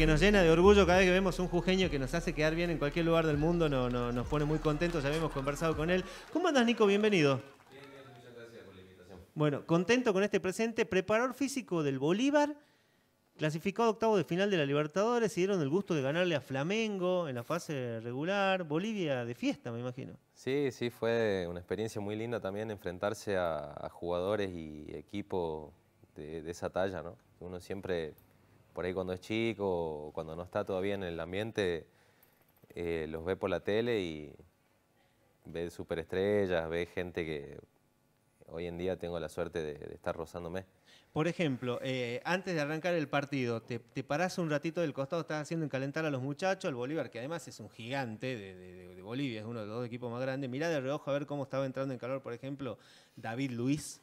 que nos llena de orgullo cada vez que vemos un jujeño que nos hace quedar bien en cualquier lugar del mundo, no, nos pone muy contentos, ya habíamos conversado con él. ¿Cómo andas, Nico? Bienvenido. Bien, muchas gracias por la invitación. Bueno, contento con este presente, preparador físico del Bolívar, clasificado octavo de final de la Libertadores, y dieron el gusto de ganarle a Flamengo en la fase regular, Bolivia de fiesta, me imagino. Sí, sí, fue una experiencia muy linda también enfrentarse a, jugadores y equipo de esa talla, ¿no? Uno siempre por ahí cuando es chico, cuando no está todavía en el ambiente, eh, los ve por la tele y ve superestrellas, ve gente que hoy en día tengo la suerte de, estar rozándome. Por ejemplo, eh, antes de arrancar el partido, te, parás un ratito del costado, estás haciendo encalentar a los muchachos, el Bolívar, que además es un gigante de, de Bolivia, es uno de los dos equipos más grandes. Mirá de reojo a ver cómo estaba entrando en calor, por ejemplo, David Luis,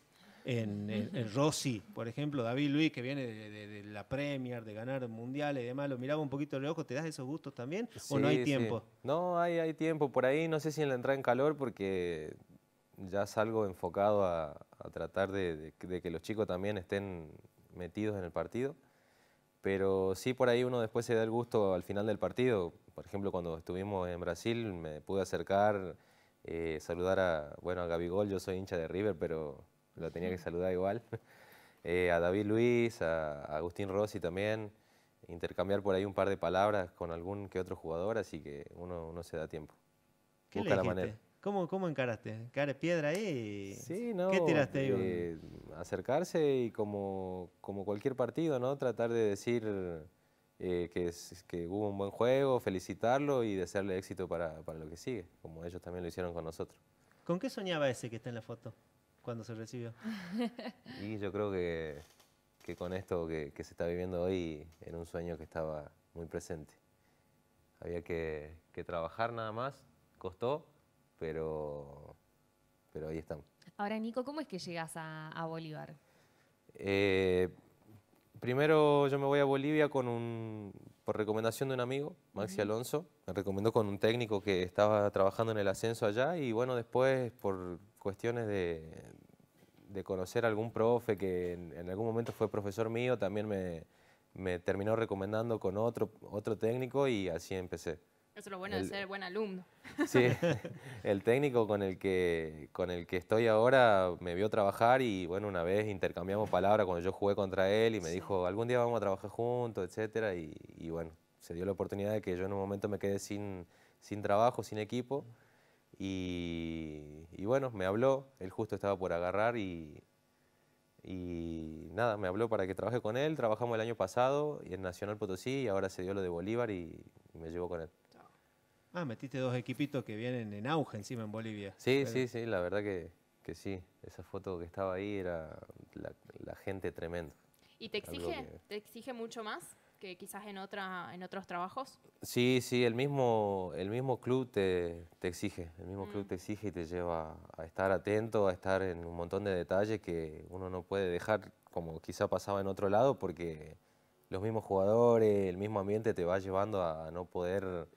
en, Rossi, por ejemplo, David Luis, que viene de, la Premier, de ganar mundiales y demás, lo miraba un poquito de ojos, ¿te das esos gustos también o no hay tiempo? No, hay, hay tiempo por ahí, no sé si en la entrada en calor porque ya salgo enfocado a, tratar de, que los chicos también estén metidos en el partido, pero sí por ahí uno después se da el gusto al final del partido, por ejemplo cuando estuvimos en Brasil me pude acercar, eh, saludar a, bueno, a Gabigol, yo soy hincha de River, pero lo tenía que saludar igual. Eh, a David Luis, a, Agustín Rossi también, intercambiar por ahí un par de palabras con algún que otro jugador, así que uno, no se da tiempo. ¿Qué la manera. ¿Cómo, ¿Cómo encaraste? ¿Cara piedra ahí? Sí, no. ¿Qué tiraste eh, acercarse y como, como cualquier partido, ¿no? Tratar de decir eh, que, que, hubo un buen juego, felicitarlo y desearle éxito para, para lo que sigue, como ellos también lo hicieron con nosotros. ¿Con qué soñaba ese que está en la foto? cuando se recibió? Y yo creo que, con esto que, se está viviendo hoy, era un sueño que estaba muy presente. Había que, trabajar nada más, costó, pero, pero ahí estamos. Ahora, Nico, ¿cómo es que llegas a, Bolívar? Eh, primero yo me voy a Bolivia con un, por recomendación de un amigo, Maxi Alonso. Me recomendó con un técnico que estaba trabajando en el ascenso allá y bueno, después por cuestiones de, de conocer algún profe que en, algún momento fue profesor mío, también me, me, terminó recomendando con otro, otro técnico y así empecé. Eso es lo bueno de ser buen alumno. Sí, el técnico con el, que, con el que estoy ahora me vio trabajar y bueno, una vez intercambiamos palabras cuando yo jugué contra él y me dijo, algún día vamos a trabajar juntos, etcétera, y, bueno, se dio la oportunidad de que yo en un momento me quedé sin, sin trabajo, sin equipo, y, bueno, me habló, él justo estaba por agarrar y, nada, me habló para que trabaje con él. Trabajamos el año pasado en Nacional Potosí y ahora se dio lo de Bolívar y, me llevó con él. Ah, metiste dos equipitos que vienen en auge encima en Bolivia. Sí, sí, sí, la verdad que, sí. Esa foto que estaba ahí era la, gente tremenda. ¿Y te exige, te exige mucho más? que quizás en, otra, en otros trabajos? Sí, sí, el mismo, el mismo club te, te exige, el mismo club mm. te exige y te lleva a estar atento, a estar en un montón de detalles que uno no puede dejar como quizá pasaba en otro lado porque los mismos jugadores, el mismo ambiente te va llevando a no poder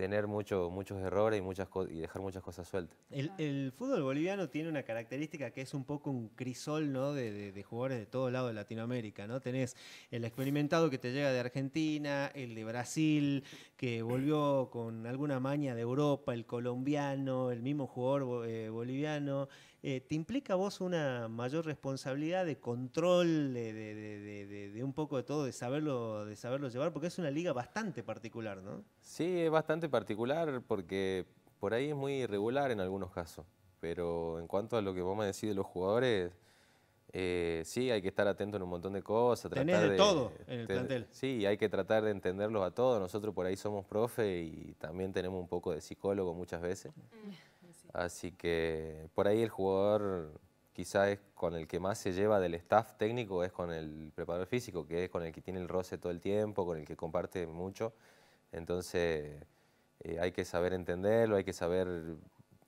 tener muchos errores y, muchas y dejar muchas cosas sueltas. El, el, fútbol boliviano tiene una característica que es un poco un crisol ¿no? de, de, jugadores de todo lado de Latinoamérica. ¿no? Tenés el experimentado que te llega de Argentina, el de Brasil, que volvió con alguna maña de Europa, el colombiano, el mismo jugador eh, boliviano. Eh, te implica a vos una mayor responsabilidad de control, de, un poco de todo, de saberlo, de llevar, porque es una liga bastante particular, ¿no? Sí, es bastante particular porque por ahí es muy irregular en algunos casos, pero en cuanto a lo que vos me decís de los jugadores... Eh, sí, hay que estar atento en un montón de cosas. Tenés de, todo en el plantel. Sí, hay que tratar de entenderlos a todos. Nosotros por ahí somos profe y también tenemos un poco de psicólogo muchas veces. Mm. Así que por ahí el jugador quizás es con el que más se lleva del staff técnico, es con el preparador físico, que es con el que tiene el roce todo el tiempo, con el que comparte mucho. Entonces eh, hay que saber entenderlo, hay que saber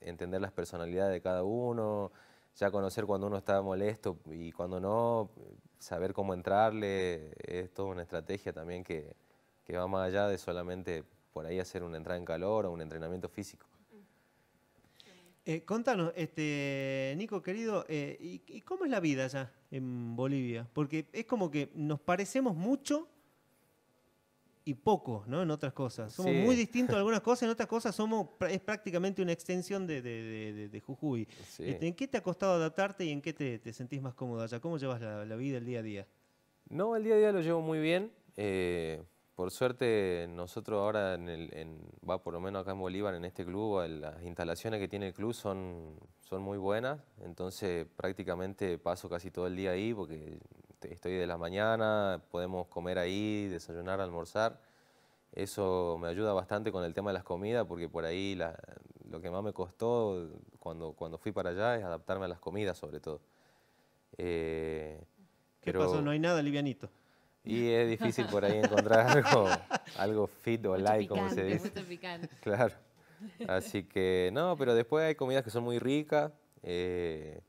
entender las personalidades de cada uno, ya conocer cuando uno está molesto y cuando no, saber cómo entrarle, es toda una estrategia también que, que va más allá de solamente por ahí hacer una entrada en calor o un entrenamiento físico. Eh, contanos, este, Nico querido, eh, ¿y, cómo es la vida allá en Bolivia? Porque es como que nos parecemos mucho y poco, ¿no? En otras cosas. Somos muy distintos en algunas cosas, en otras cosas somos es prácticamente una extensión de, Jujuy. Este, ¿En qué te ha costado adaptarte y en qué te, sentís más cómodo allá? ¿Cómo llevas la, vida el día a día? No, el día a día lo llevo muy bien. Eh, por suerte, nosotros ahora, en el, va por lo menos acá en Bolívar, en este club, las instalaciones que tiene el club son, son muy buenas, entonces prácticamente paso casi todo el día ahí porque estoy de la mañana, podemos comer ahí, desayunar, almorzar. Eso me ayuda bastante con el tema de las comidas porque por ahí lo que más me costó cuando, cuando fui para allá es adaptarme a las comidas sobre todo. Eh, ¿Qué pasó? No hay nada livianito. Y es difícil por ahí encontrar algo, fit o light, como se dice. Mucho picante. Claro. Así que no, pero después hay comidas que son muy ricas. Eh,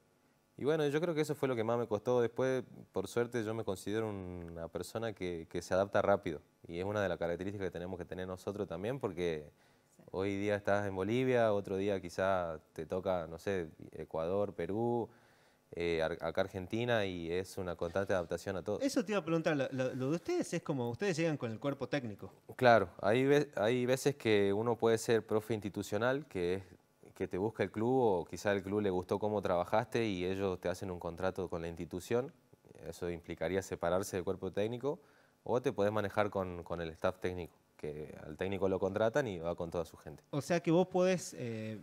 y bueno, yo creo que eso fue lo que más me costó. Después, por suerte, yo me considero una persona que, se adapta rápido. Y es una de las características que tenemos que tener nosotros también, porque hoy día estás en Bolivia, otro día quizás te toca, no sé, Ecuador, Perú eh, acá Argentina y es una constante adaptación a todo. Eso te iba a preguntar, lo, de ustedes es como, ustedes llegan con el cuerpo técnico. Claro, hay, hay veces que uno puede ser profe institucional, que es que te busca el club o quizá el club le gustó cómo trabajaste y ellos te hacen un contrato con la institución, eso implicaría separarse del cuerpo técnico, o te puedes manejar con, el staff técnico, que al técnico lo contratan y va con toda su gente. O sea que vos podés... Eh,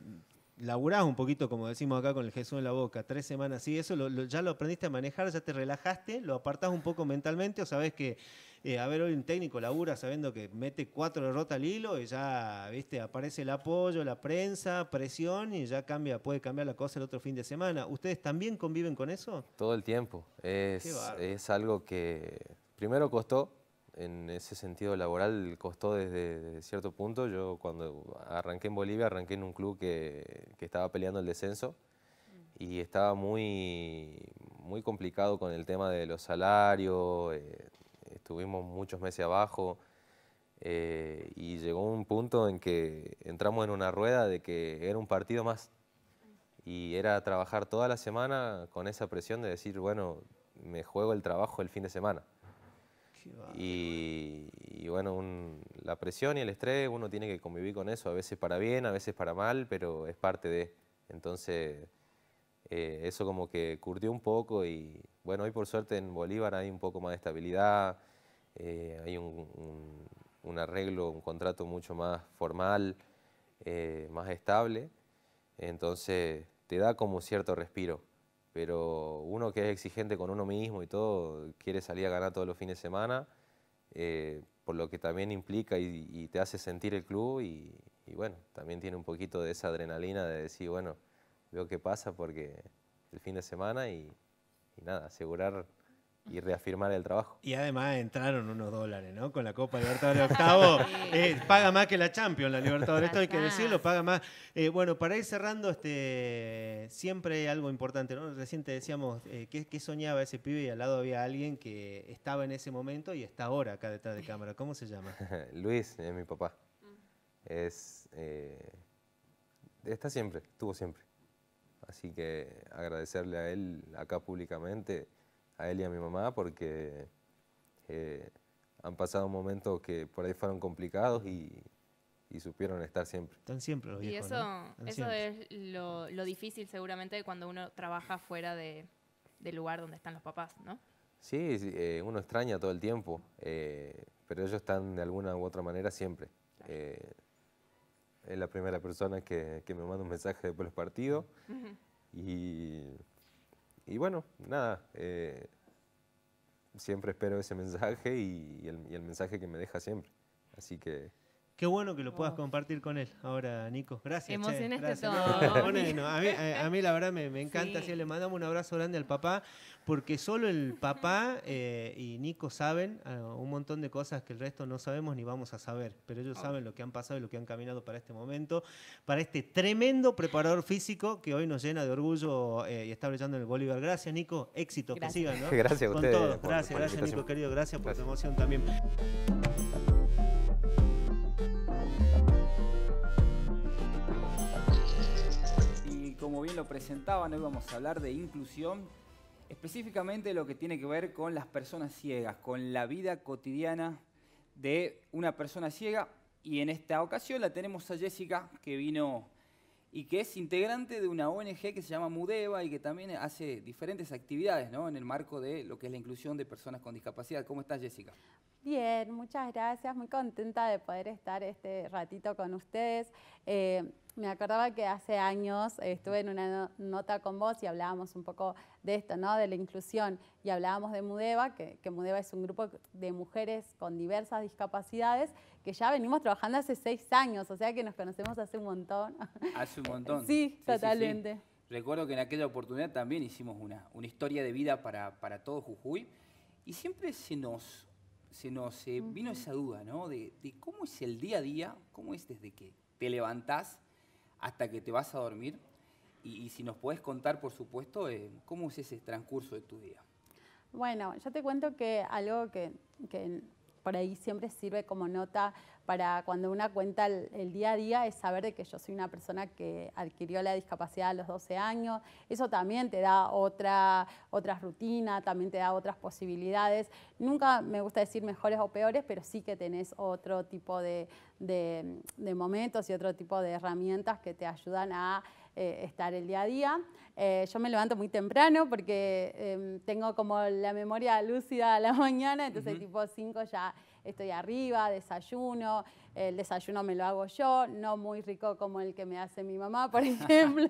laburás un poquito, como decimos acá, con el Jesús en la boca, tres semanas, sí, eso ya lo aprendiste a manejar, ya te relajaste, lo apartás un poco mentalmente o sabes que, eh, a ver, hoy un técnico labura sabiendo que mete cuatro derrotas al hilo y ya, viste, aparece el apoyo, la prensa, presión y ya cambia, puede cambiar la cosa el otro fin de semana. ¿Ustedes también conviven con eso? Todo el tiempo. es algo que primero costó, en ese sentido laboral costó desde, cierto punto. Yo cuando arranqué en Bolivia, arranqué en un club que, estaba peleando el descenso y estaba muy, muy complicado con el tema de los salarios, eh, estuvimos muchos meses abajo eh, y llegó un punto en que entramos en una rueda de que era un partido más y era trabajar toda la semana con esa presión de decir, bueno, me juego el trabajo el fin de semana. Y, bueno, la presión y el estrés, uno tiene que convivir con eso, a veces para bien, a veces para mal, pero es parte de. Entonces, eh, eso como que curtió un poco y bueno, hoy por suerte en Bolívar hay un poco más de estabilidad, eh, hay un, arreglo, un contrato mucho más formal, eh, más estable, entonces te da como cierto respiro pero uno que es exigente con uno mismo y todo, quiere salir a ganar todos los fines de semana, eh, por lo que también implica y, te hace sentir el club y, bueno, también tiene un poquito de esa adrenalina de decir, bueno, veo qué pasa porque el fin de semana y nada, asegurar y reafirmar el trabajo. Y además entraron unos dólares, ¿no? Con la Copa Libertadores octavo, eh, paga más que la Champions, la Libertadores, esto hay que decirlo, paga más. Eh, bueno, para ir cerrando, este, siempre algo importante, ¿no? Recién decíamos eh, que qué, soñaba ese pibe y al lado había alguien que estaba en ese momento y está ahora acá detrás de cámara. ¿Cómo se llama? Luis, es mi papá. Mm. está siempre, estuvo siempre. Así que agradecerle a él acá públicamente a él y a mi mamá porque eh, han pasado momentos que por ahí fueron complicados y, supieron estar siempre. Están siempre los viejos, Y eso, eso es lo, lo, difícil seguramente cuando uno trabaja fuera de, del lugar donde están los papás, ¿no? Sí, eh, uno extraña todo el tiempo, eh, pero ellos están de alguna u otra manera siempre. es la primera persona que, que, me manda un mensaje después de los partidos y y bueno, nada, eh, siempre espero ese mensaje y, y el mensaje que me deja siempre. Así que Qué bueno que lo puedas oh. compartir con él ahora, Nico. Gracias. Emocionaste todo. a, mí, la verdad me, encanta. le mandamos un abrazo grande al papá, porque solo el papá eh, y Nico saben ah, un montón de cosas que el resto no sabemos ni vamos a saber. Pero ellos oh. saben lo que han pasado y lo que han caminado para este momento, para este tremendo preparador físico que hoy nos llena de orgullo eh, y está brillando en el Bolívar. Gracias, Nico. Éxito. Que sigan, ¿no? Gracias a ustedes. Gracias, gracias, Nico, querido. Gracias por tu emoción también. como bien lo presentaba, hoy vamos a hablar de inclusión, específicamente lo que tiene que ver con las personas ciegas, con la vida cotidiana de una persona ciega. Y en esta ocasión la tenemos a Jessica, que vino y que es integrante de una ONG que se llama Mudeva y que también hace diferentes actividades ¿no? en el marco de lo que es la inclusión de personas con discapacidad. ¿Cómo estás, Jessica? Bien, muchas gracias. Muy contenta de poder estar este ratito con ustedes. Eh, me acordaba que hace años estuve en una nota con vos y hablábamos un poco de esto, ¿no? De la inclusión. Y hablábamos de Mudeva, que, Mudeva es un grupo de mujeres con diversas discapacidades que ya venimos trabajando hace seis años, o sea que nos conocemos hace un montón. Hace un montón. sí, totalmente. Recuerdo que en aquella oportunidad también hicimos una, una historia de vida para, para todo Jujuy y siempre se nos, se nos eh, vino esa duda, ¿no? De, de cómo es el día a día, cómo es desde que te levantás hasta que te vas a dormir. Y, si nos puedes contar, por supuesto, eh, cómo es ese transcurso de tu día. Bueno, yo te cuento que algo que por ahí siempre sirve como nota para cuando una cuenta el, día a día, es saber de que yo soy una persona que adquirió la discapacidad a los 12 años. Eso también te da otra, rutina, también te da otras posibilidades. Nunca me gusta decir mejores o peores, pero sí que tenés otro tipo de momentos y otro tipo de herramientas que te ayudan a eh, estar el día a día. Eh, yo me levanto muy temprano porque em, tengo como la memoria lúcida a la mañana, entonces tipo 5 ya estoy arriba, desayuno, el desayuno me lo hago yo, no muy rico como el que me hace mi mamá, por ejemplo,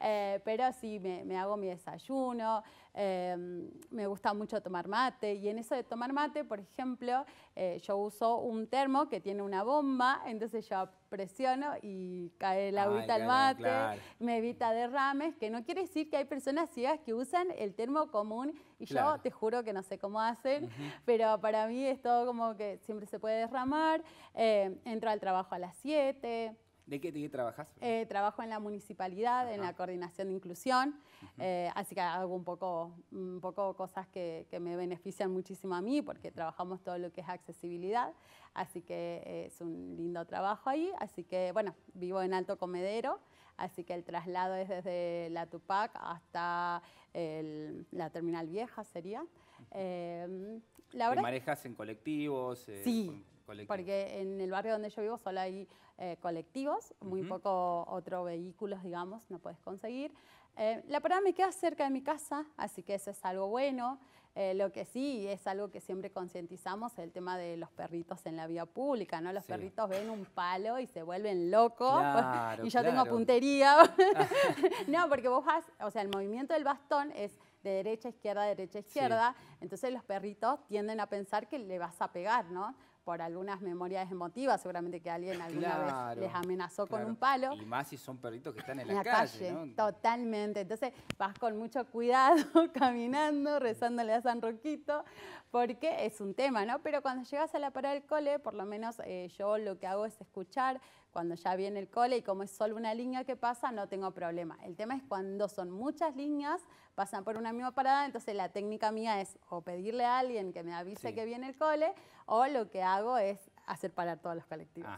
eh, pero sí me, hago mi desayuno, em, me gusta mucho tomar mate y en eso de tomar mate, por ejemplo, eh, yo uso un termo que tiene una bomba, entonces yo presiono y cae la agüita al mate, me evita derrames, que no quiere decir que hay personas ciegas que usan el termo común y yo te juro que no sé cómo hacen, pero para mí es todo como que siempre se puede derramar. Eh, entro al trabajo a las 7. ¿De qué, trabajas? Eh, trabajo en la municipalidad, en la coordinación de inclusión, eh, así que hago un poco, un poco cosas que, que, me benefician muchísimo a mí porque trabajamos todo lo que es accesibilidad, así que eh, es un lindo trabajo ahí, así que bueno, vivo en Alto Comedero, Así que el traslado es desde la Tupac hasta la terminal vieja, sería. Eh, la ¿Te manejas en colectivos? sí, porque en el barrio donde yo vivo solo hay eh, colectivos, muy poco otro vehículos, digamos, no puedes conseguir. Eh, la parada me queda cerca de mi casa, así que eso es algo bueno. Eh, lo que sí es algo que siempre concientizamos, es el tema de los perritos en la vía pública, ¿no? Los perritos ven un palo y se vuelven locos. y yo tengo puntería. no, porque vos vas, o sea, el movimiento del bastón es de derecha a izquierda, derecha a izquierda. Entonces los perritos tienden a pensar que le vas a pegar, ¿no? por algunas memorias emotivas, seguramente que alguien alguna vez les amenazó con un palo. Y más si son perritos que están en la, calle, Totalmente. Entonces vas con mucho cuidado caminando, rezándole a San Roquito, porque es un tema, ¿no? Pero cuando llegas a la parada del cole, por lo menos eh, yo lo que hago es escuchar cuando ya viene el cole y como es solo una línea que pasa, no tengo problema. El tema es cuando son muchas líneas, pasan por una misma parada, entonces la técnica mía es o pedirle a alguien que me avise que viene el cole, o lo que hago es hacer parar todos los colectivos.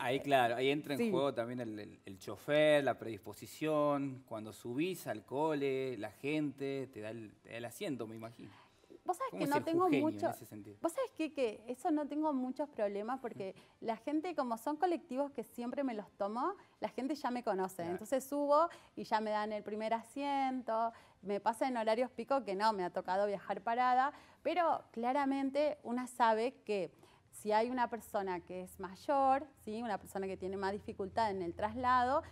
Ahí claro, ahí entra en juego también el, chofer, la predisposición, cuando subís al cole, la gente te da el asiento, me imagino. Vos sabés que no tengo que, eso no tengo muchos problemas porque la gente, como son colectivos que siempre me los tomo, la gente ya me conoce. Entonces subo y ya me dan el primer asiento. Me pasa en horarios pico que no, me ha tocado viajar parada. Pero claramente una sabe que si hay una persona que es mayor, ¿sí? una persona que tiene más dificultad en el traslado,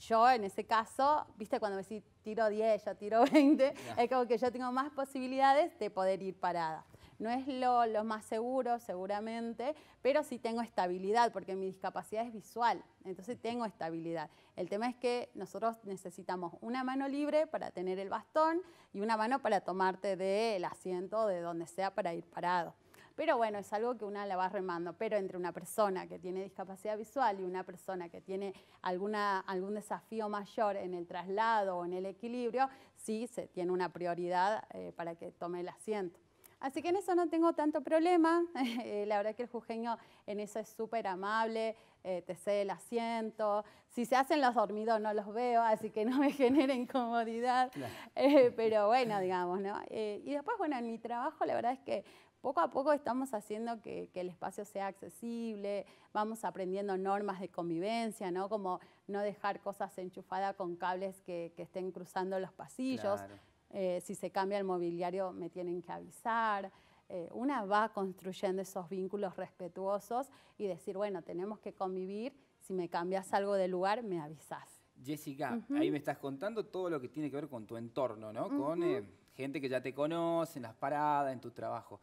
yo en ese caso, viste, cuando me decís, tiro 10, yo tiro 20, es como que yo tengo más posibilidades de poder ir parada. No es lo, más seguro, seguramente, pero sí tengo estabilidad, porque mi discapacidad es visual, entonces tengo estabilidad. El tema es que nosotros necesitamos una mano libre para tener el bastón y una mano para tomarte del asiento de donde sea para ir parado. Pero bueno, es algo que una la va remando. Pero entre una persona que tiene discapacidad visual y una persona que tiene alguna, algún desafío mayor en el traslado o en el equilibrio, sí se tiene una prioridad eh, para que tome el asiento. Así que en eso no tengo tanto problema. Eh, la verdad que el jujeño en eso es súper amable, eh, te cede el asiento. Si se hacen los dormidos no los veo, así que no me genera incomodidad. pero bueno, digamos, ¿no? y después, bueno, en mi trabajo la verdad es que poco a poco estamos haciendo que, el espacio sea accesible, vamos aprendiendo normas de convivencia, ¿no? Como no dejar cosas enchufadas con cables que, estén cruzando los pasillos. Eh, si se cambia el mobiliario me tienen que avisar. Eh, una va construyendo esos vínculos respetuosos y decir, bueno, tenemos que convivir, si me cambias algo de lugar, me avisas. Jessica, ahí me estás contando todo lo que tiene que ver con tu entorno, ¿no? Con eh, gente que ya te conoce, en las paradas, en tu trabajo.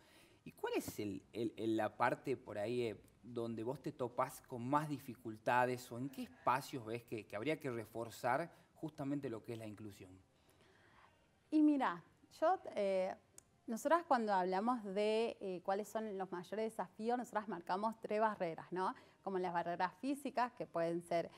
¿Y cuál es la parte por ahí eh, donde vos te topás con más dificultades o en qué espacios ves que, habría que reforzar justamente lo que es la inclusión? Y mira, yo, eh, nosotras cuando hablamos de eh, cuáles son los mayores desafíos, nosotras marcamos tres barreras, ¿no? Como las barreras físicas, que pueden ser,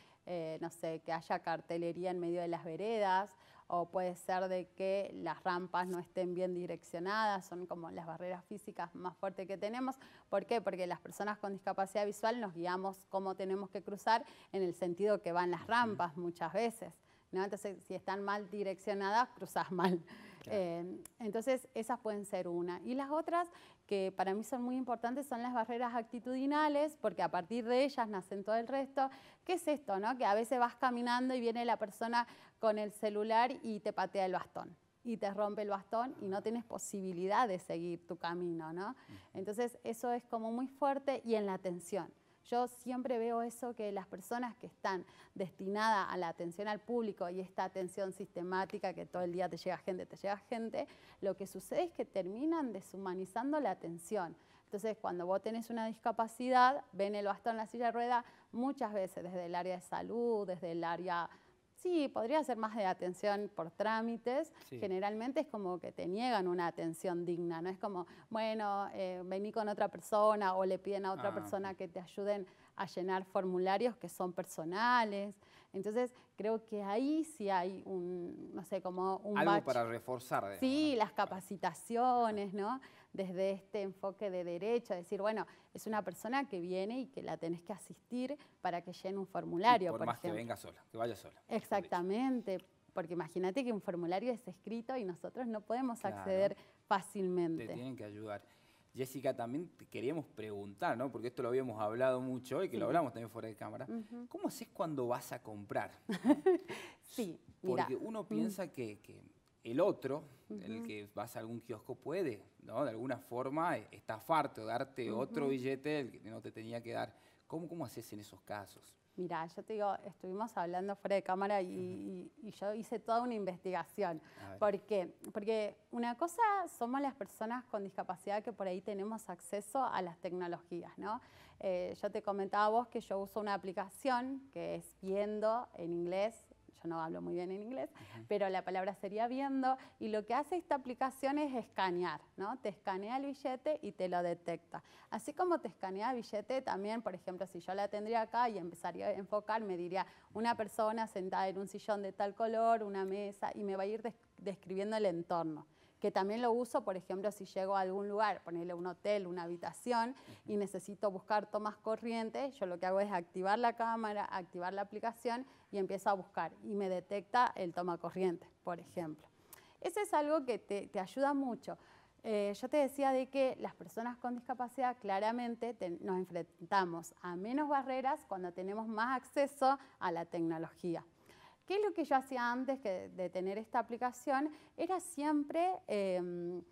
no sé, que haya cartelería en medio de las veredas, o puede ser de que las rampas no estén bien direccionadas, son como las barreras físicas más fuertes que tenemos. ¿Por qué? Porque las personas con discapacidad visual nos guiamos cómo tenemos que cruzar en el sentido que van las rampas muchas veces. Entonces, si están mal direccionadas, cruzas mal. Eh, entonces, esas pueden ser una. Y las otras, que para mí son muy importantes, son las barreras actitudinales, porque a partir de ellas nacen todo el resto. ¿Qué es esto? No? Que a veces vas caminando y viene la persona con el celular y te patea el bastón y te rompe el bastón y no tienes posibilidad de seguir tu camino, ¿no? Entonces, eso es como muy fuerte y en la atención. Yo siempre veo eso que las personas que están destinadas a la atención al público y esta atención sistemática que todo el día te llega gente, te llega gente, lo que sucede es que terminan deshumanizando la atención. Entonces, cuando vos tenés una discapacidad, ven el bastón en la silla de rueda muchas veces desde el área de salud, desde el área Sí, podría ser más de atención por trámites. Generalmente es como que te niegan una atención digna, no es como, bueno, eh, vení con otra persona o le piden a otra ah, persona que te ayuden a llenar formularios que son personales. Entonces, creo que ahí sí hay un, no sé, como un... Algo para reforzar. sí, las capacitaciones, ¿no? desde este enfoque de derecho, decir, bueno, es una persona que viene y que la tenés que asistir para que llene un formulario. por, más que venga sola, que vaya sola. Exactamente, porque imagínate que un formulario es escrito y nosotros no podemos acceder fácilmente. Te tienen que ayudar. Jessica, también te queríamos preguntar, ¿no? Porque esto lo habíamos hablado mucho y que lo hablamos también fuera de cámara. ¿Cómo haces cuando vas a comprar? sí, Porque uno piensa mm. que el otro, el que vas a algún kiosco, puede, ¿no? De alguna forma eh, estafarte o darte otro billete el que no te tenía que dar. ¿Cómo, cómo haces en esos casos? Mira, yo te digo, estuvimos hablando fuera de cámara y, yo hice toda una investigación. ¿Por qué? Porque una cosa somos las personas con discapacidad que por ahí tenemos acceso a las tecnologías, ¿no? Eh, yo te comentaba vos que yo uso una aplicación que es Viendo en inglés, yo no hablo muy bien en inglés, pero la palabra sería viendo, y lo que hace esta aplicación es escanear, ¿no? Te escanea el billete y te lo detecta. Así como te escanea el billete, también, por ejemplo, si yo la tendría acá y empezaría a enfocar, me diría una persona sentada en un sillón de tal color, una mesa, y me va a ir describiendo el entorno que también lo uso, por ejemplo, si llego a algún lugar, ponerle un hotel, una habitación, y necesito buscar tomas corrientes, yo lo que hago es activar la cámara, activar la aplicación y empiezo a buscar y me detecta el toma corriente, por ejemplo. Eso es algo que te, ayuda mucho. Eh, yo te decía de que las personas con discapacidad claramente nos enfrentamos a menos barreras cuando tenemos más acceso a la tecnología. ¿Qué es lo que yo hacía antes de tener esta aplicación? Era siempre, em,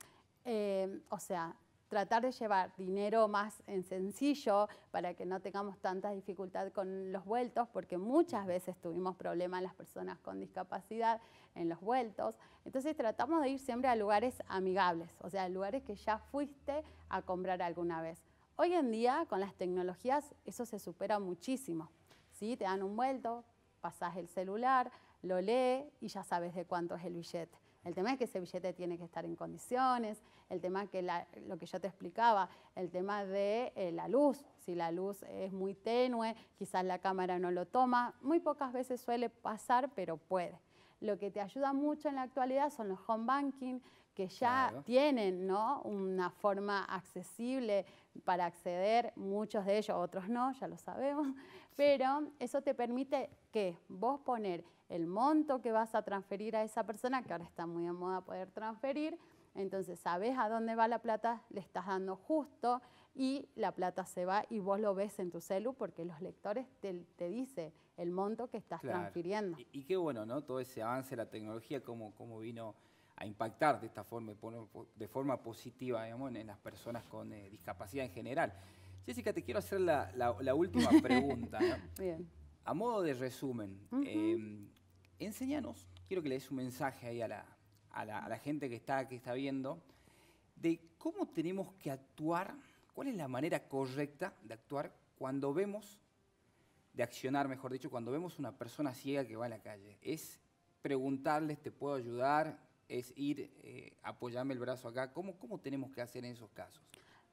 em, o sea, tratar de llevar dinero más en sencillo para que no tengamos tanta dificultad con los vueltos, porque muchas veces tuvimos problemas las personas con discapacidad en los vueltos. Entonces tratamos de ir siempre a lugares amigables, o sea, lugares que ya fuiste a comprar alguna vez. Hoy en día, con las tecnologías, eso se supera muchísimo. ¿sí? Te dan un vuelto, pasás el celular, lo lee y ya sabes de cuánto es el billete. El tema es que ese billete tiene que estar en condiciones, el tema que lo que yo te explicaba, el tema de eh, la luz, si la luz es muy tenue, quizás la cámara no lo toma, muy pocas veces suele pasar, pero puede. Lo que te ayuda mucho en la actualidad son los home banking, que ya tienen ¿no? una forma accesible para acceder, muchos de ellos, otros no, ya lo sabemos, pero eso te permite que vos poner el monto que vas a transferir a esa persona, que ahora está muy en moda poder transferir, entonces sabes a dónde va la plata, le estás dando justo y la plata se va y vos lo ves en tu celu porque los lectores te, te dice el monto que estás transfiriendo. Y, qué bueno, ¿no? Todo ese avance de la tecnología, cómo, vino a impactar de esta forma, de forma positiva, digamos, en las personas con eh, discapacidad en general. Jessica, te quiero hacer la, última pregunta. Bien a modo de resumen, em, enséñanos, quiero que le des un mensaje ahí a la, gente que está, que está viendo, de cómo tenemos que actuar, cuál es la manera correcta de actuar cuando vemos, de accionar, mejor dicho, cuando vemos una persona ciega que va a la calle. Es preguntarles, ¿te puedo ayudar? Es ir, eh, el brazo acá. ¿Cómo, ¿Cómo tenemos que hacer en esos casos?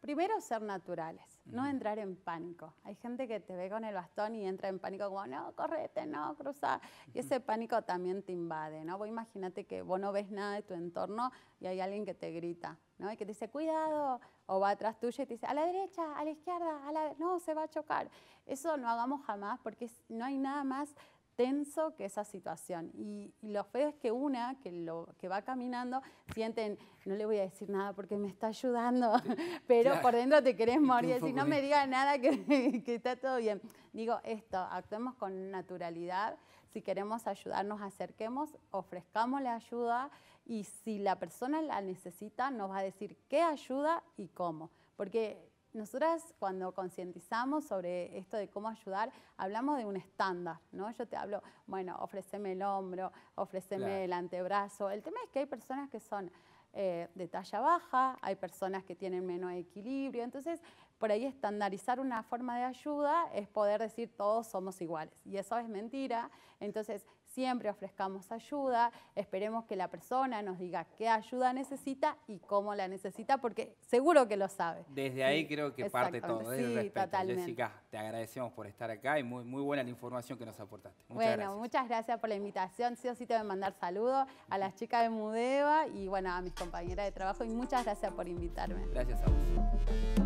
Primero, ser naturales, no mm. entrar en pánico. Hay gente que te ve con el bastón y entra en pánico como, no, correte, no, cruza. Y ese pánico también te invade, ¿no? Vos imagínate que vos no ves nada de tu entorno y hay alguien que te grita, ¿no? Y que te dice, cuidado, o va atrás tuyo y te dice, a la derecha, a la izquierda, a la... no, se va a chocar. Eso no hagamos jamás porque no hay nada más tenso que esa situación. Y, lo es que una que, lo, que va caminando sienten, no le voy a decir nada porque me está ayudando, pero por dentro te querés morir, si no me diga nada que, está todo bien. Digo esto, actuemos con naturalidad, si queremos ayudar nos acerquemos, ofrezcamos la ayuda y si la persona la necesita nos va a decir qué ayuda y cómo. Porque nosotras cuando concientizamos sobre esto de cómo ayudar, hablamos de un estándar, ¿no? Yo te hablo, bueno, ofreceme el hombro, ofreceme el antebrazo. El tema es que hay personas que son eh, de talla baja, hay personas que tienen menos equilibrio, entonces por ahí estandarizar una forma de ayuda es poder decir todos somos iguales y eso es mentira. Entonces, siempre ofrezcamos ayuda, esperemos que la persona nos diga qué ayuda necesita y cómo la necesita, porque seguro que lo sabe. Desde ahí creo que parte todo, desde ¿eh? respeto. Jessica, te agradecemos por estar acá y muy, muy buena la información que nos aportaste. bueno, muchas gracias por la invitación, sí o sí te voy a mandar saludos a las chicas de Mudeva y bueno, a mis compañeras de trabajo y muchas gracias por invitarme. Gracias a vos.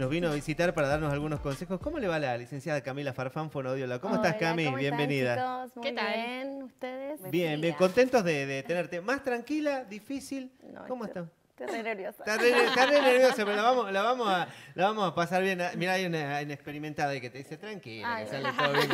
nos vino a visitar para darnos algunos consejos. ¿Cómo le va la licenciada Camila Farfán Fonodiola? ¿Cómo estás, Cami? Bienvenida. ¿Qué tal? Bien, ¿ustedes? Bien, bien, contentos de, tenerte. ¿Más tranquila? ¿Difícil? ¿Cómo está nerviosa. Está nerviosa, pero la vamos, la, vamos a, pasar bien. Ah, Mira, hay una, inexperimentada que te dice tranquila, que sale todo bien.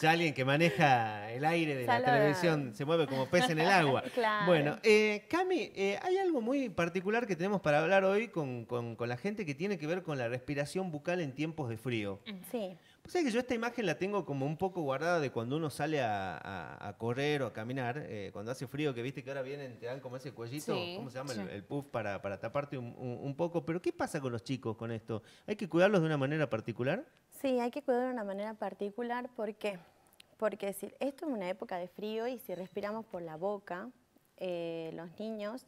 Ya alguien que maneja el aire de la televisión se mueve como pez en el agua. Bueno, eh, Cami, eh, hay algo muy particular que tenemos para hablar hoy con, con la gente que tiene que ver con la respiración bucal en tiempos de frío. Sí. O pues que yo esta imagen la tengo como un poco guardada de cuando uno sale a, correr o a caminar, eh, cuando hace frío, que viste que ahora vienen, te dan como ese cuellito, sí, ¿cómo se llama? El, puff para, taparte un, poco. Pero ¿qué pasa con los chicos con esto? ¿Hay que cuidarlos de una manera particular? Sí, hay que cuidarlos de una manera particular. ¿Por qué? Porque si esto es una época de frío y si respiramos por la boca, eh, los niños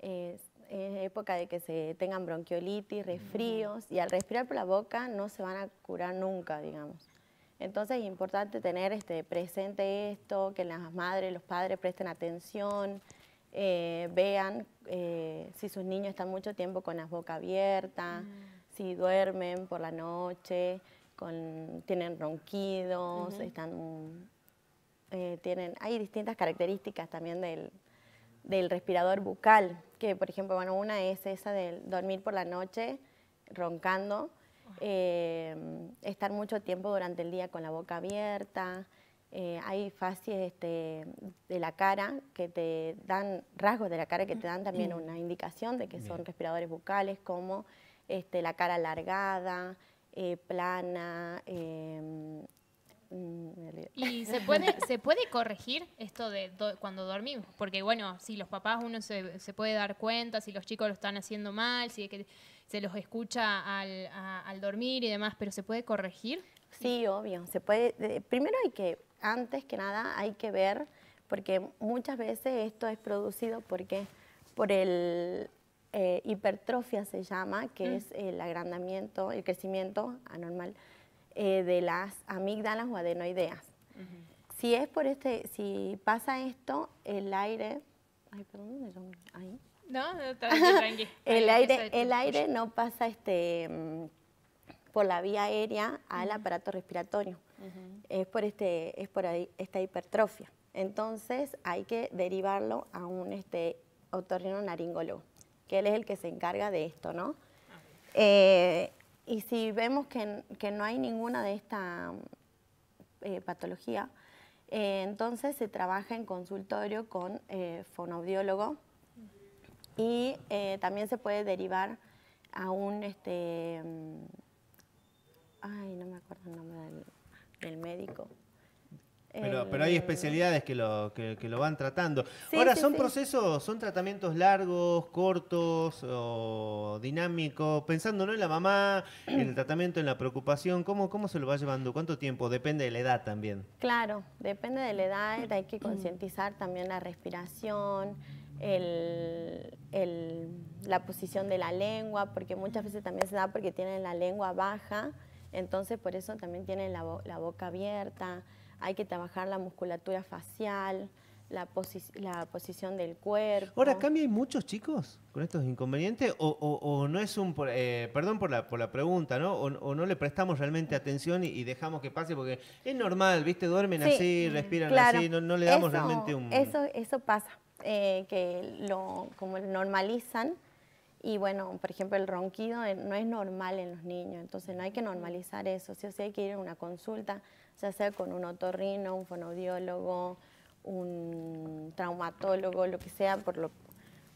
eh, es época de que se tengan bronquiolitis, resfríos, y al respirar por la boca no se van a curar nunca, digamos. Entonces es importante tener este, presente esto, que las madres, los padres presten atención, eh, vean eh, si sus niños están mucho tiempo con las boca abierta, si duermen por la noche, tienen ronquidos, están, eh, tienen, hay distintas características también del, del respirador bucal, que por ejemplo, bueno, una es esa del dormir por la noche roncando, eh, estar mucho tiempo durante el día con la boca abierta, eh, hay fases este, de la cara que te dan, rasgos de la cara que te dan también mm. una indicación de que son respiradores bucales, como este, la cara alargada, eh, plana, Mm, y se puede, corregir esto de cuando dormimos, porque bueno, si los papás uno se, puede dar cuenta, si los chicos lo están haciendo mal, si que se los escucha al, dormir y demás, pero se puede corregir. Sí, obvio, se puede. primero hay que, antes que nada, hay que ver, porque muchas veces esto es producido porque por el eh, hipertrofia se llama, que mm. es el agrandamiento, el crecimiento anormal eh, de las amígdalas o adenoideas. Si es por este, si pasa esto, el aire, ay, perdón, ahí. No, el aire, el aire no pasa este mm, por la vía aérea al aparato respiratorio. Es por este, es por ahí, esta hipertrofia. Entonces hay que derivarlo a un este otorrinolaringólogo, que él es el que se encarga de esto, ¿no? Ah. Eh, y si vemos que, no hay ninguna de esta eh, patología, eh, entonces se trabaja en consultorio con eh, y eh, también se puede derivar a un, este, mm, ay, no me acuerdo el nombre del médico. Eh, pero, hay especialidades que lo, que, lo van tratando. Ahora, ¿son procesos, son tratamientos largos, cortos o dinámicos? Pensando en la mamá, en el tratamiento, en la preocupación, ¿cómo, se lo va llevando? ¿Cuánto tiempo? Depende de la edad también. Claro, depende de la edad. Hay que concientizar también la respiración, la posición de la lengua, porque muchas veces también se da porque tienen la lengua baja, entonces por eso también tienen la boca abierta hay que trabajar la musculatura facial, la, posición del cuerpo. Ahora, ¿cambia hay muchos chicos con estos inconvenientes? ¿O, no es un... Eh, perdón por la, por la pregunta, ¿no? O, no le prestamos realmente atención y, dejamos que pase? Porque es normal, ¿viste? Duermen así, respiran así, no, le damos realmente un... Eso, eso pasa, eh, que lo como normalizan. Y bueno, por ejemplo, el ronquido eh, no es normal en los niños, entonces no hay que normalizar eso. Sí o sí hay que ir a una consulta ya sea con un otorrino, un fonodiólogo, un traumatólogo, lo que sea, por, lo,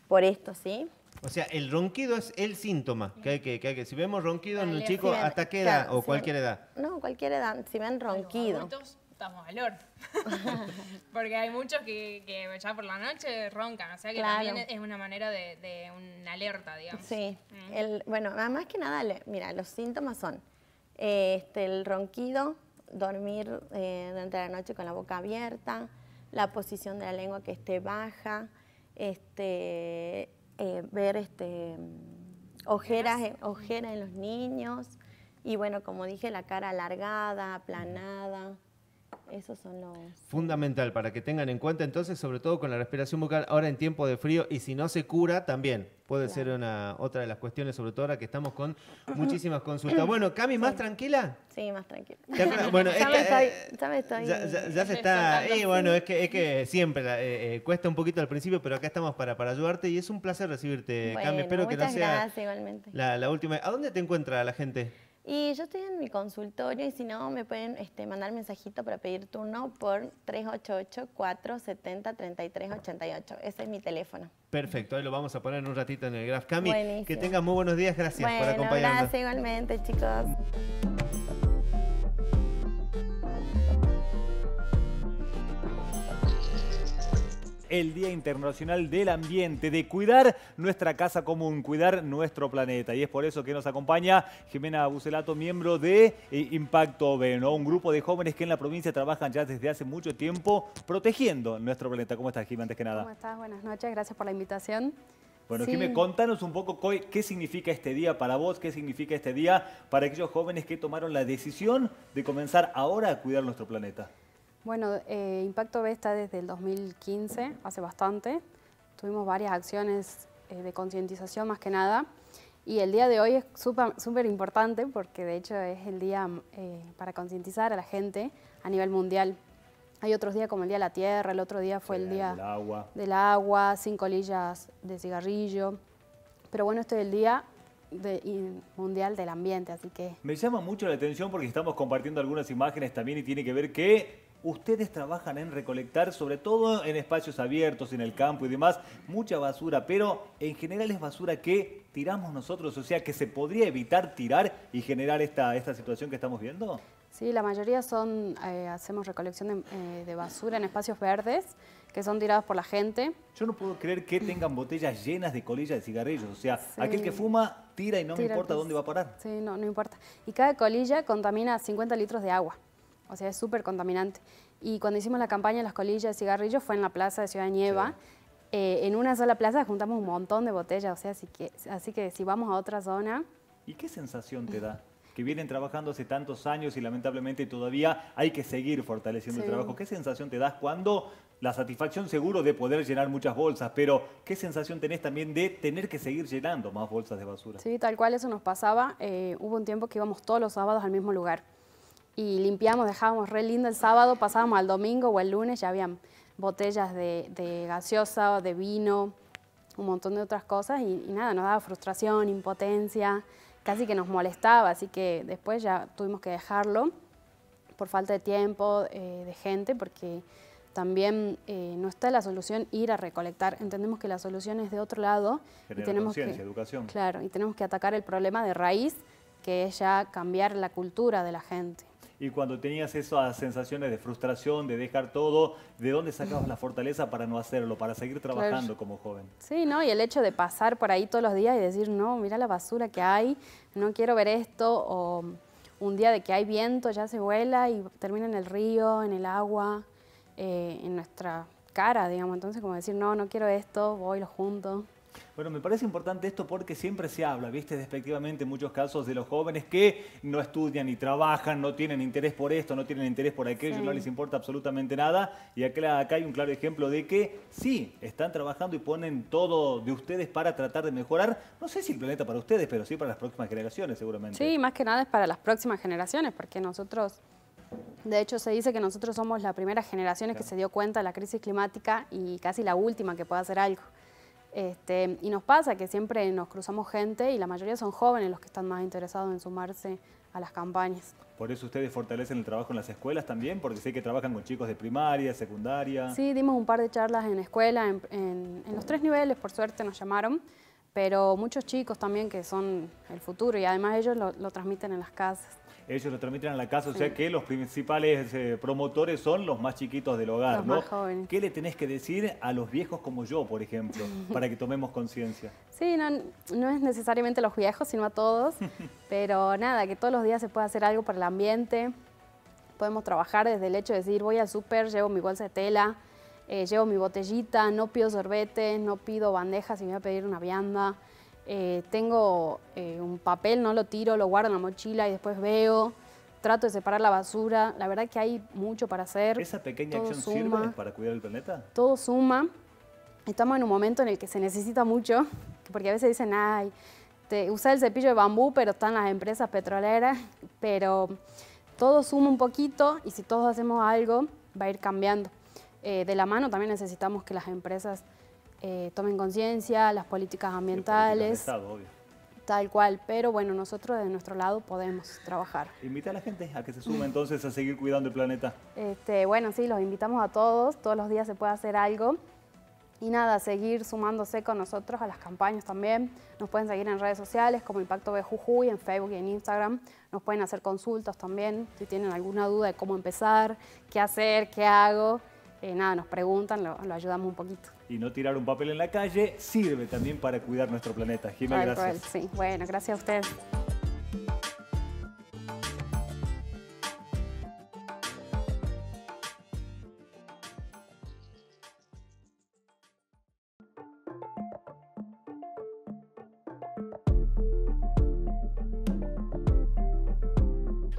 por esto, ¿sí? O sea, el ronquido es el síntoma. Que hay que, que, Si vemos ronquido en un chico, ¿hasta qué edad? ¿O cualquier edad? No, cualquier edad. Si ven ronquido. estamos al Porque hay muchos que, ya por la noche roncan. O sea que también es una manera de, una alerta, digamos. Sí. Mm. bueno, más que nada, mira, los síntomas son eh, este, el ronquido, dormir eh, durante la noche con la boca abierta, la posición de la lengua que esté baja, este, eh, ver este, ojeras, ojeras eh, en los niños y bueno, como dije, la cara alargada, aplanada. Esos son los... Fundamental, para que tengan en cuenta entonces, sobre todo con la respiración bucal, ahora en tiempo de frío, y si no se cura, también puede ser una otra de las cuestiones, sobre todo ahora que estamos con muchísimas consultas. Bueno, Cami, ¿más tranquila? Sí, más tranquila. Eh, ya, me estoy, ya, se está... y bueno, es que, es que siempre eh, eh, cuesta un poquito al principio, pero acá estamos para, para ayudarte y es un placer recibirte, Cami. Espero que no sea la, la última. ¿A dónde te encuentra la gente? Y yo estoy en mi consultorio y si no, me pueden este, mandar mensajito para pedir turno por 388-470-3388. Ese es mi teléfono. Perfecto, ahí lo vamos a poner en un ratito en el Graf. Cami, que tengan muy buenos días. Gracias por acompañarnos. Gracias igualmente, chicos. el Día Internacional del Ambiente, de cuidar nuestra casa común, cuidar nuestro planeta. Y es por eso que nos acompaña Jimena Bucelato, miembro de eh, Impacto bueno un grupo de jóvenes que en la provincia trabajan ya desde hace mucho tiempo protegiendo nuestro planeta. ¿Cómo estás, Jimena, antes que nada? ¿Cómo estás? Buenas noches, gracias por la invitación. Bueno, Jimena, contanos un poco qué significa este día para vos, qué significa este día para aquellos jóvenes que tomaron la decisión de comenzar ahora a cuidar nuestro planeta. Bueno, eh, Impacto B está desde el 2015, hace bastante. Tuvimos varias acciones eh, de concientización más que nada. Y el día de hoy es súper importante porque de hecho es el día eh, para concientizar a la gente a nivel mundial. Hay otros días como el Día de la Tierra, el otro día fue el Día del agua. cinco agua, de cigarrillo. Pero bueno, este es el Día Mundial del Ambiente, así que... Me llama mucho la atención porque estamos compartiendo algunas imágenes también y tiene que ver que ustedes trabajan en recolectar, sobre todo en espacios abiertos, en el campo y demás, mucha basura, pero en general es basura que tiramos nosotros, o sea, que se podría evitar tirar y generar esta, esta situación que estamos viendo. Sí, la mayoría son, eh, hacemos recolección eh, de, basura en espacios verdes que son tirados por la gente. Yo no puedo creer que tengan botellas llenas de colillas de cigarrillos. O sea, aquel que fuma tira y no me importa dónde va a parar. Sí, no, no importa. Y cada colilla contamina 50 litros de agua o sea, es súper contaminante. Y cuando hicimos la campaña de las colillas de cigarrillos fue en la plaza de Ciudad Nieva. Eh, en una sola plaza juntamos un montón de botellas, o sea, así que, así que si vamos a otra zona... ¿Y qué sensación te da? que vienen trabajando hace tantos años y lamentablemente todavía hay que seguir fortaleciendo el trabajo. ¿Qué sensación te das cuando la satisfacción seguro de poder llenar muchas bolsas, pero qué sensación tenés también de tener que seguir llenando más bolsas de basura? Sí, tal cual eso nos pasaba. Eh, hubo un tiempo que íbamos todos los sábados al mismo lugar y limpiamos, dejábamos re lindo el sábado, pasábamos al domingo o el lunes, ya habían botellas de, de gaseosa, de vino, un montón de otras cosas y, nada, nos daba frustración, impotencia, casi que nos molestaba, así que después ya tuvimos que dejarlo por falta de tiempo, eh, de gente, porque también eh, no está la solución ir a recolectar. Entendemos que la solución es de otro lado. y tenemos educación. Claro, y tenemos que atacar el problema de raíz, que es ya cambiar la cultura de la gente y cuando tenías esas sensaciones de frustración, de dejar todo, ¿de dónde sacabas la fortaleza para no hacerlo, para seguir trabajando como joven? Sí, ¿no? Y el hecho de pasar por ahí todos los días y decir, no, mira la basura que hay, no quiero ver esto, o un día de que hay viento ya se vuela y termina en el río, en el agua, eh, en nuestra cara, digamos. Entonces, como decir, no, no quiero esto, voy, lo junto. Bueno, me parece importante esto porque siempre se habla, viste, despectivamente muchos casos de los jóvenes que no estudian ni trabajan, no tienen interés por esto, no tienen interés por aquello, no les importa absolutamente nada. Y acá, hay un claro ejemplo de que sí, están trabajando y ponen todo de ustedes para tratar de mejorar, no sé si el planeta para ustedes, pero sí para las próximas generaciones seguramente. Sí, más que nada es para las próximas generaciones, porque nosotros de hecho, se dice que nosotros somos la primera generación que se dio cuenta de la crisis climática y casi la última que puede hacer algo. Este, y nos pasa que siempre nos cruzamos gente y la mayoría son jóvenes los que están más interesados en sumarse a las campañas. Por eso ustedes fortalecen el trabajo en las escuelas también, porque sé que trabajan con chicos de primaria, secundaria. Sí, dimos un par de charlas en escuela, en, los tres niveles, por suerte nos llamaron, pero muchos chicos también que son el futuro y además ellos lo transmiten en las casas ellos lo transmiten a la casa, o sea que los principales eh, promotores son los más chiquitos del hogar, ¿no? ¿Qué le tenés que decir a los viejos como yo, por ejemplo, para que tomemos conciencia? Sí, no, no es necesariamente a los viejos, sino a todos, pero nada, que todos los días se pueda hacer algo para el ambiente, podemos trabajar desde el hecho de decir, voy al súper, llevo mi bolsa de tela, eh, llevo mi botellita, no pido sorbete, no pido bandejas si me voy a pedir una vianda. Eh, tengo eh, un papel, no lo tiro, lo guardo en la mochila y después veo. Trato de separar la basura. La verdad que hay mucho para hacer. ¿Esa pequeña acción suma. sirve para cuidar el planeta? Todo suma. Estamos en un momento en el que se necesita mucho, porque a veces dicen, ay, te, usa el cepillo de bambú, pero están las empresas petroleras. Pero todo suma un poquito y si todos hacemos algo, va a ir cambiando. Eh, de la mano también necesitamos que las empresas eh, tomen conciencia, las políticas ambientales. obvio. Tal cual, pero bueno, nosotros de nuestro lado podemos trabajar. Invita a la gente a que se sume entonces a seguir cuidando el planeta. Este, bueno, sí, los invitamos a todos, todos los días se puede hacer algo. Y nada, seguir sumándose con nosotros a las campañas también. Nos pueden seguir en redes sociales como Impacto Jujuy, en Facebook y en Instagram. Nos pueden hacer consultas también si tienen alguna duda de cómo empezar, qué hacer, qué hago. Eh, nada, nos preguntan, lo ayudamos un poquito y no tirar un papel en la calle sirve también para cuidar nuestro planeta. Jimena, gracias. sí. Bueno, gracias a usted.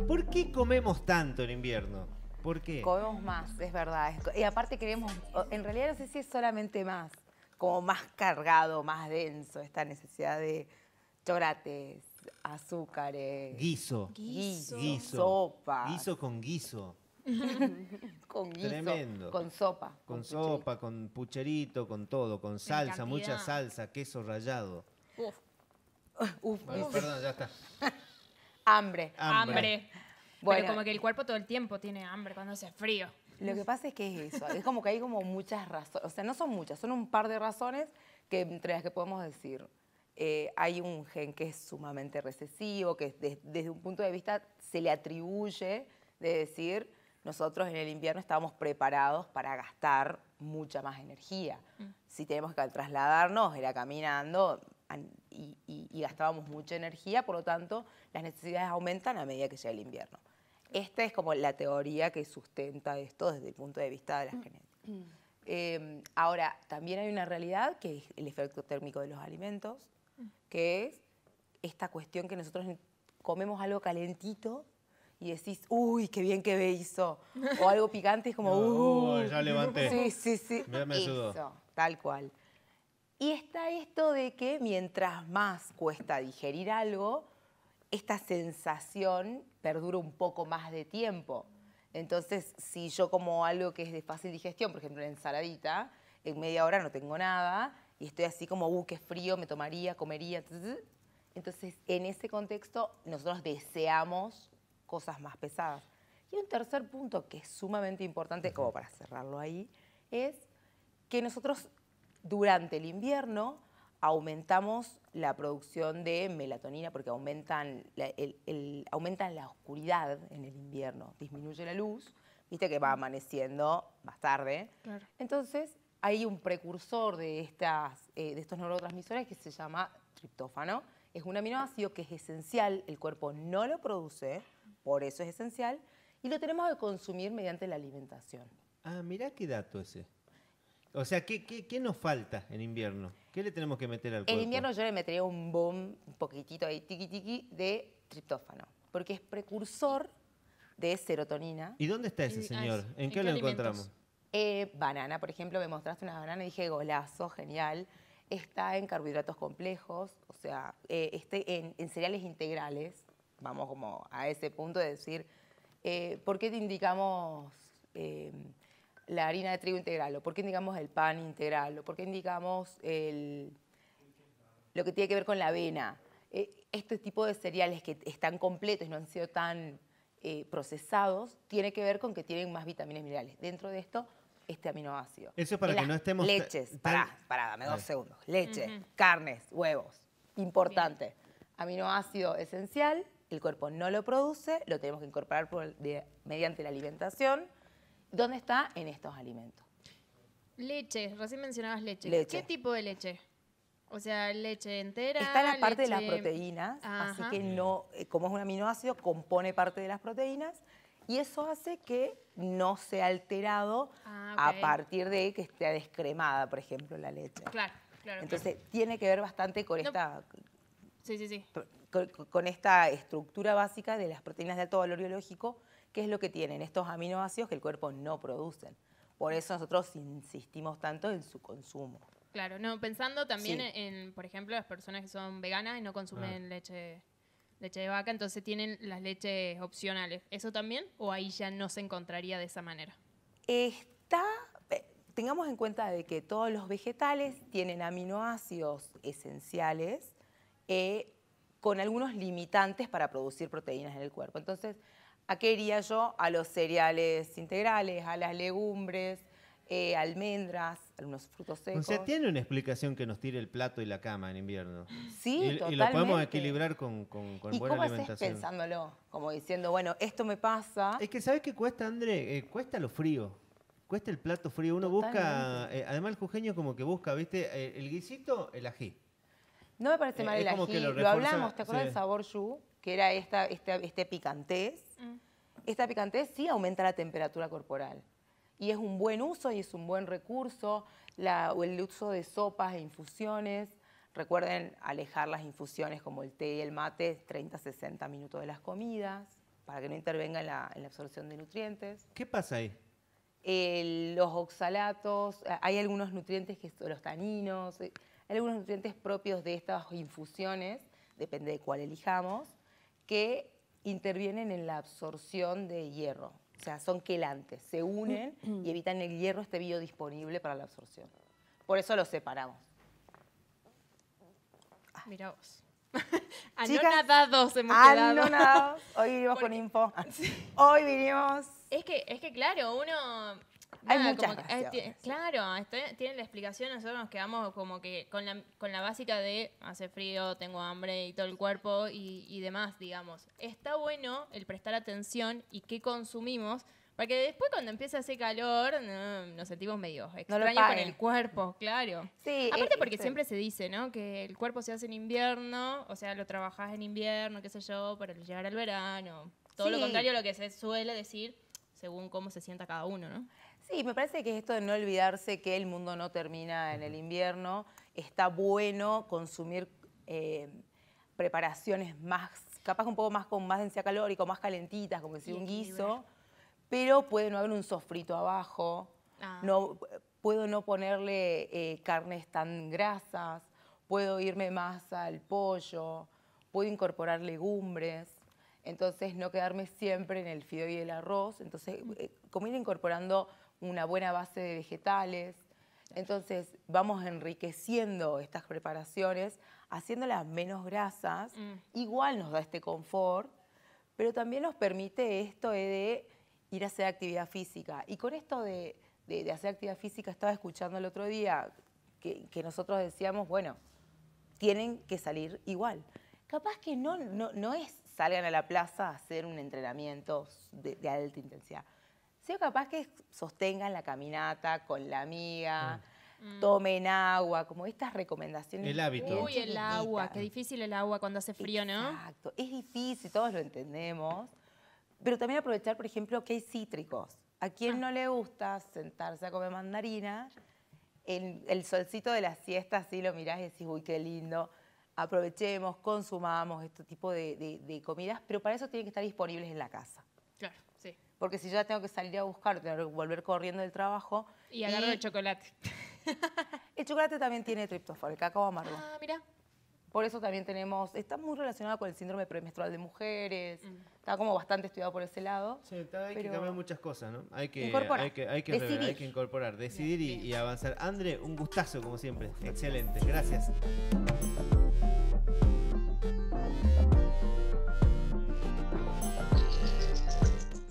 ¿Por qué comemos tanto en invierno? ¿Por qué? Comemos más, es verdad. Y aparte queremos, en realidad no sé si es solamente más, como más cargado, más denso, esta necesidad de chorates, azúcares. Guiso. Guiso. Sopa. Guiso con guiso. con guiso. Tremendo. Con sopa. Con, sopa, con pucherito, con todo, con salsa, mucha salsa, queso rallado. Uf. Uf. Perdón, ya está. Hambre. Hambre. Pero como que el cuerpo todo el tiempo tiene hambre cuando hace frío. Lo que pasa es que es eso, es como que hay como muchas razones, o sea, no son muchas, son un par de razones que, entre las que podemos decir. Eh, hay un gen que es sumamente recesivo, que desde un punto de vista se le atribuye de decir, nosotros en el invierno estábamos preparados para gastar mucha más energía. Mm. Si tenemos que trasladarnos, era caminando y gastábamos mucha energía, por lo tanto, las necesidades aumentan a medida que llega el invierno. Esta es como la teoría que sustenta esto desde el punto de vista de la mm. genética. Em, ahora, también hay una realidad que es el efecto térmico de los alimentos, mm. que es esta cuestión que nosotros comemos algo calentito y decís, uy, qué bien que me hizo. O algo picante, es como, uh". uy. ya levanté. Sí, sí, sí. Me, ayudó. tal cual. Y está esto de que mientras más cuesta digerir algo, esta sensación perdura un poco más de tiempo. Entonces, si yo como algo que es de fácil digestión, por ejemplo, una ensaladita, en media hora no tengo nada y estoy así como, uh, qué frío, me tomaría, comería. Entonces, en ese contexto, nosotros deseamos cosas más pesadas. Y un tercer punto que es sumamente importante, como para cerrarlo ahí, es que nosotros durante el invierno aumentamos la producción de melatonina porque aumentan la, el, aumentan la oscuridad en el invierno, disminuye la luz, viste que va mm. amaneciendo más tarde. Entonces hay un precursor de, estas, eh, de estos neurotransmisores que se llama triptófano. Es un aminoácido que es esencial, el cuerpo no lo produce, por eso es esencial, y lo tenemos que consumir mediante la alimentación. Ah, mirá qué dato es ese. O sea, ¿qué, nos falta en invierno? ¿Qué le tenemos que meter al cuerpo? En invierno yo le metería un boom, un poquitito ahí, tiqui tiqui, de triptófano, porque es precursor de serotonina. ¿Y dónde está ese señor? ¿En, qué, lo encontramos? Eh, banana, por ejemplo, me mostraste una banana y dije, golazo, genial. Está en carbohidratos complejos, o sea, eh, este, en, cereales integrales, vamos como a ese punto de decir, eh, ¿por qué te indicamos la harina de trigo integral? ¿O por qué indicamos el pan integral? ¿O por qué indicamos lo que tiene que ver con la avena? Eh, este tipo de cereales que están completos y no han sido tan eh, procesados, tiene que ver con que tienen más vitaminas y minerales. Dentro de esto, este aminoácido. Eso es para que no estemos... Leches, para, pará, pará, dame dos segundos. Leche, carnes, huevos, importante. Aminoácido esencial, el cuerpo no lo produce, lo tenemos que incorporar mediante la alimentación. ¿Dónde está? En estos alimentos. Leche, recién mencionabas leche. ¿Qué tipo de leche? O sea, leche entera. Está en la parte de las proteínas, así que no, eh, como es un aminoácido, compone parte de las proteínas y eso hace que no sea alterado ah, a partir de que esté descremada, por ejemplo, la leche. Claro, claro. Entonces, tiene que ver bastante con esta. Con, con, esta estructura básica de las proteínas de alto valor biológico ¿Qué es lo que tienen estos aminoácidos que el cuerpo no produce. Por eso nosotros insistimos tanto en su consumo. Claro, no, pensando también en, por ejemplo, las personas que son veganas y no consumen leche, de vaca, entonces tienen las leches opcionales. ¿Eso también? ¿O ahí ya no se encontraría de esa manera? Está, eh, tengamos en cuenta de que todos los vegetales tienen aminoácidos esenciales eh, con algunos limitantes para producir proteínas en el cuerpo. Entonces, ¿A qué iría yo? A los cereales integrales, a las legumbres, eh, almendras, algunos frutos secos. O sea, tiene una explicación que nos tire el plato y la cama en invierno. Sí, totalmente. lo podemos equilibrar con, con, con ¿Y cómo alimentación. pensándolo, como diciendo, bueno, esto me pasa. Es que, ¿sabes qué cuesta, André? Eh, cuesta lo frío. Cuesta el plato frío. Uno busca, eh, además el jujeño como que busca, ¿viste? el guisito, el ají. No me parece eh, mal el ají. Lo, hablamos, ¿te acuerdas del sabor yu? Que era esta, este picantez. Mm. Esta picantez sí aumenta la temperatura corporal. Y es un buen uso y es un buen recurso. o el uso de sopas e infusiones. Recuerden alejar las infusiones como el té y el mate 30-60 minutos de las comidas para que no intervenga en la, absorción de nutrientes. ¿Qué pasa ahí? Eh, los oxalatos, eh, hay algunos nutrientes que los taninos, hay algunos nutrientes propios de estas infusiones, depende de cuál elijamos, que intervienen en la absorción de hierro. O sea, son quelantes, se unen mm. y evitan el hierro este disponible para la absorción. Por eso los separamos. Ah. Mira vos. nadados hemos nadados. Hoy vinimos con info. Hoy vinimos... Es que, es que claro, uno Claro, tienen la explicación, nosotros nos quedamos como que con la, con la básica de hace frío, tengo hambre y todo el cuerpo y, demás, digamos. Está bueno el prestar atención y qué consumimos, porque después cuando empieza a hacer calor nos sentimos medio extraños con el cuerpo, claro. Sí, Aparte eh, porque siempre se dice, ¿no? Que el cuerpo se hace en invierno, o sea, lo trabajás en invierno, qué sé yo, para llegar al verano. Todo lo contrario a lo que se suele decir según cómo se sienta cada uno, ¿no? Sí, me parece que es esto de no olvidarse que el mundo no termina en el invierno. Está bueno consumir eh, preparaciones más, capaz un poco más con más densidad calórica, más calentitas, como decir un guiso, pero puede no haber un sofrito abajo, ah. no, puedo no ponerle eh, carnes tan grasas, puedo irme más al pollo, puedo incorporar legumbres, entonces no quedarme siempre en el fideo y el arroz, entonces mm. eh, ir incorporando una buena base de vegetales. Entonces vamos enriqueciendo estas preparaciones, haciéndolas menos grasas, mm. igual nos da este confort, pero también nos permite esto de ir a hacer actividad física. Y con esto de, hacer actividad física, estaba escuchando el otro día que, que, nosotros decíamos, bueno, tienen que salir igual. Capaz que no, no, es salgan a la plaza a hacer un entrenamiento de alta intensidad sea capaz que sostengan la caminata con la amiga. Mm. tomen agua, como estas recomendaciones. El hábito. Uy, el agua, qué difícil el agua cuando hace frío, ¿no? Exacto, es difícil, todos lo entendemos. Pero también aprovechar, por ejemplo, que hay cítricos. A quien ah. no le gusta sentarse a comer mandarina, el, el solcito de la siesta, así lo mirás y decís, uy, qué lindo. Aprovechemos, consumamos este tipo de comidas, pero para eso tienen que estar disponibles en la casa. Claro, sí. Porque si yo tengo que salir a buscar, tengo que volver corriendo del trabajo. Y agarro el chocolate. el chocolate también tiene triptófano, el cacao amargo. Ah, mira. Por eso también tenemos, está muy relacionado con el síndrome premenstrual de mujeres, mm. está como bastante estudiado por ese lado. Sí, está, hay que cambiar muchas cosas, ¿no? Hay que, hay que, hay que, hay que incorporar, decidir y, y avanzar. André, un gustazo como siempre, excelente, gracias.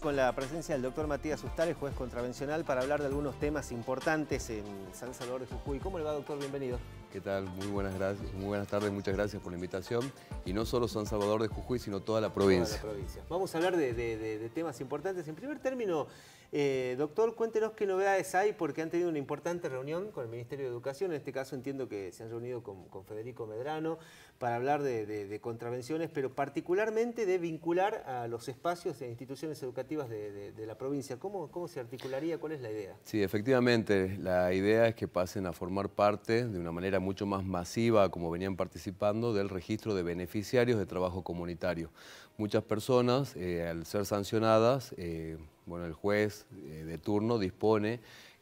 con la presencia del doctor Matías el juez contravencional, para hablar de algunos temas importantes en San Salvador de Jujuy. ¿Cómo le va, doctor? Bienvenido. ¿Qué tal? Muy buenas, gracias, muy buenas tardes, muchas gracias por la invitación. Y no solo San Salvador de Jujuy, sino toda la provincia. Vamos a hablar de temas importantes. En primer término, eh, doctor, cuéntenos qué novedades hay, porque han tenido una importante reunión con el Ministerio de Educación. En este caso entiendo que se han reunido con, Federico Medrano para hablar de, contravenciones, pero particularmente de vincular a los espacios e instituciones educativas de, la provincia. ¿Cómo, se articularía? ¿Cuál es la idea? Sí, efectivamente, la idea es que pasen a formar parte de una manera mucho más masiva, como venían participando, del registro de beneficiarios de trabajo comunitario. Muchas personas, eh, al ser sancionadas, eh, bueno, el juez eh, de turno dispone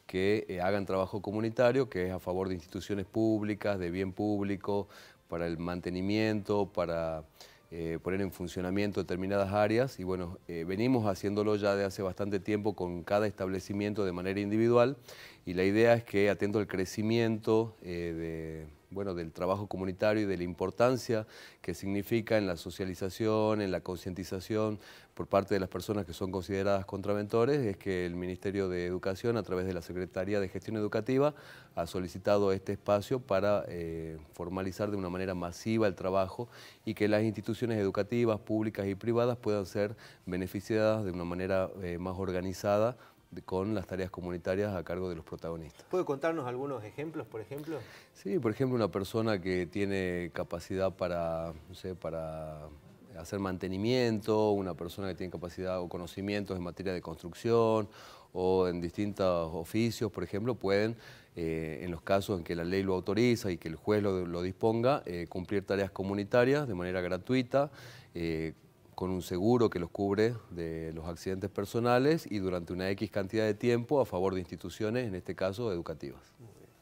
que eh, hagan trabajo comunitario, que es a favor de instituciones públicas, de bien público, para el mantenimiento, para eh, poner en funcionamiento determinadas áreas. Y bueno, venimos haciéndolo ya de hace bastante tiempo con cada establecimiento de manera individual. Y la idea es que, atento al crecimiento de bueno, del trabajo comunitario y de la importancia que significa en la socialización, en la concientización por parte de las personas que son consideradas contraventores, es que el Ministerio de Educación, a través de la Secretaría de Gestión Educativa, ha solicitado este espacio para eh, formalizar de una manera masiva el trabajo y que las instituciones educativas, públicas y privadas puedan ser beneficiadas de una manera eh, más organizada con las tareas comunitarias a cargo de los protagonistas. ¿Puede contarnos algunos ejemplos, por ejemplo? Sí, por ejemplo, una persona que tiene capacidad para, para hacer mantenimiento, una persona que tiene capacidad o conocimientos en materia de construcción o en distintos oficios, por ejemplo, pueden, eh, en los casos en que la ley lo autoriza y que el juez lo, disponga, eh, cumplir tareas comunitarias de manera gratuita, eh, con un seguro que los cubre de los accidentes personales y durante una X cantidad de tiempo a favor de instituciones, en este caso educativas.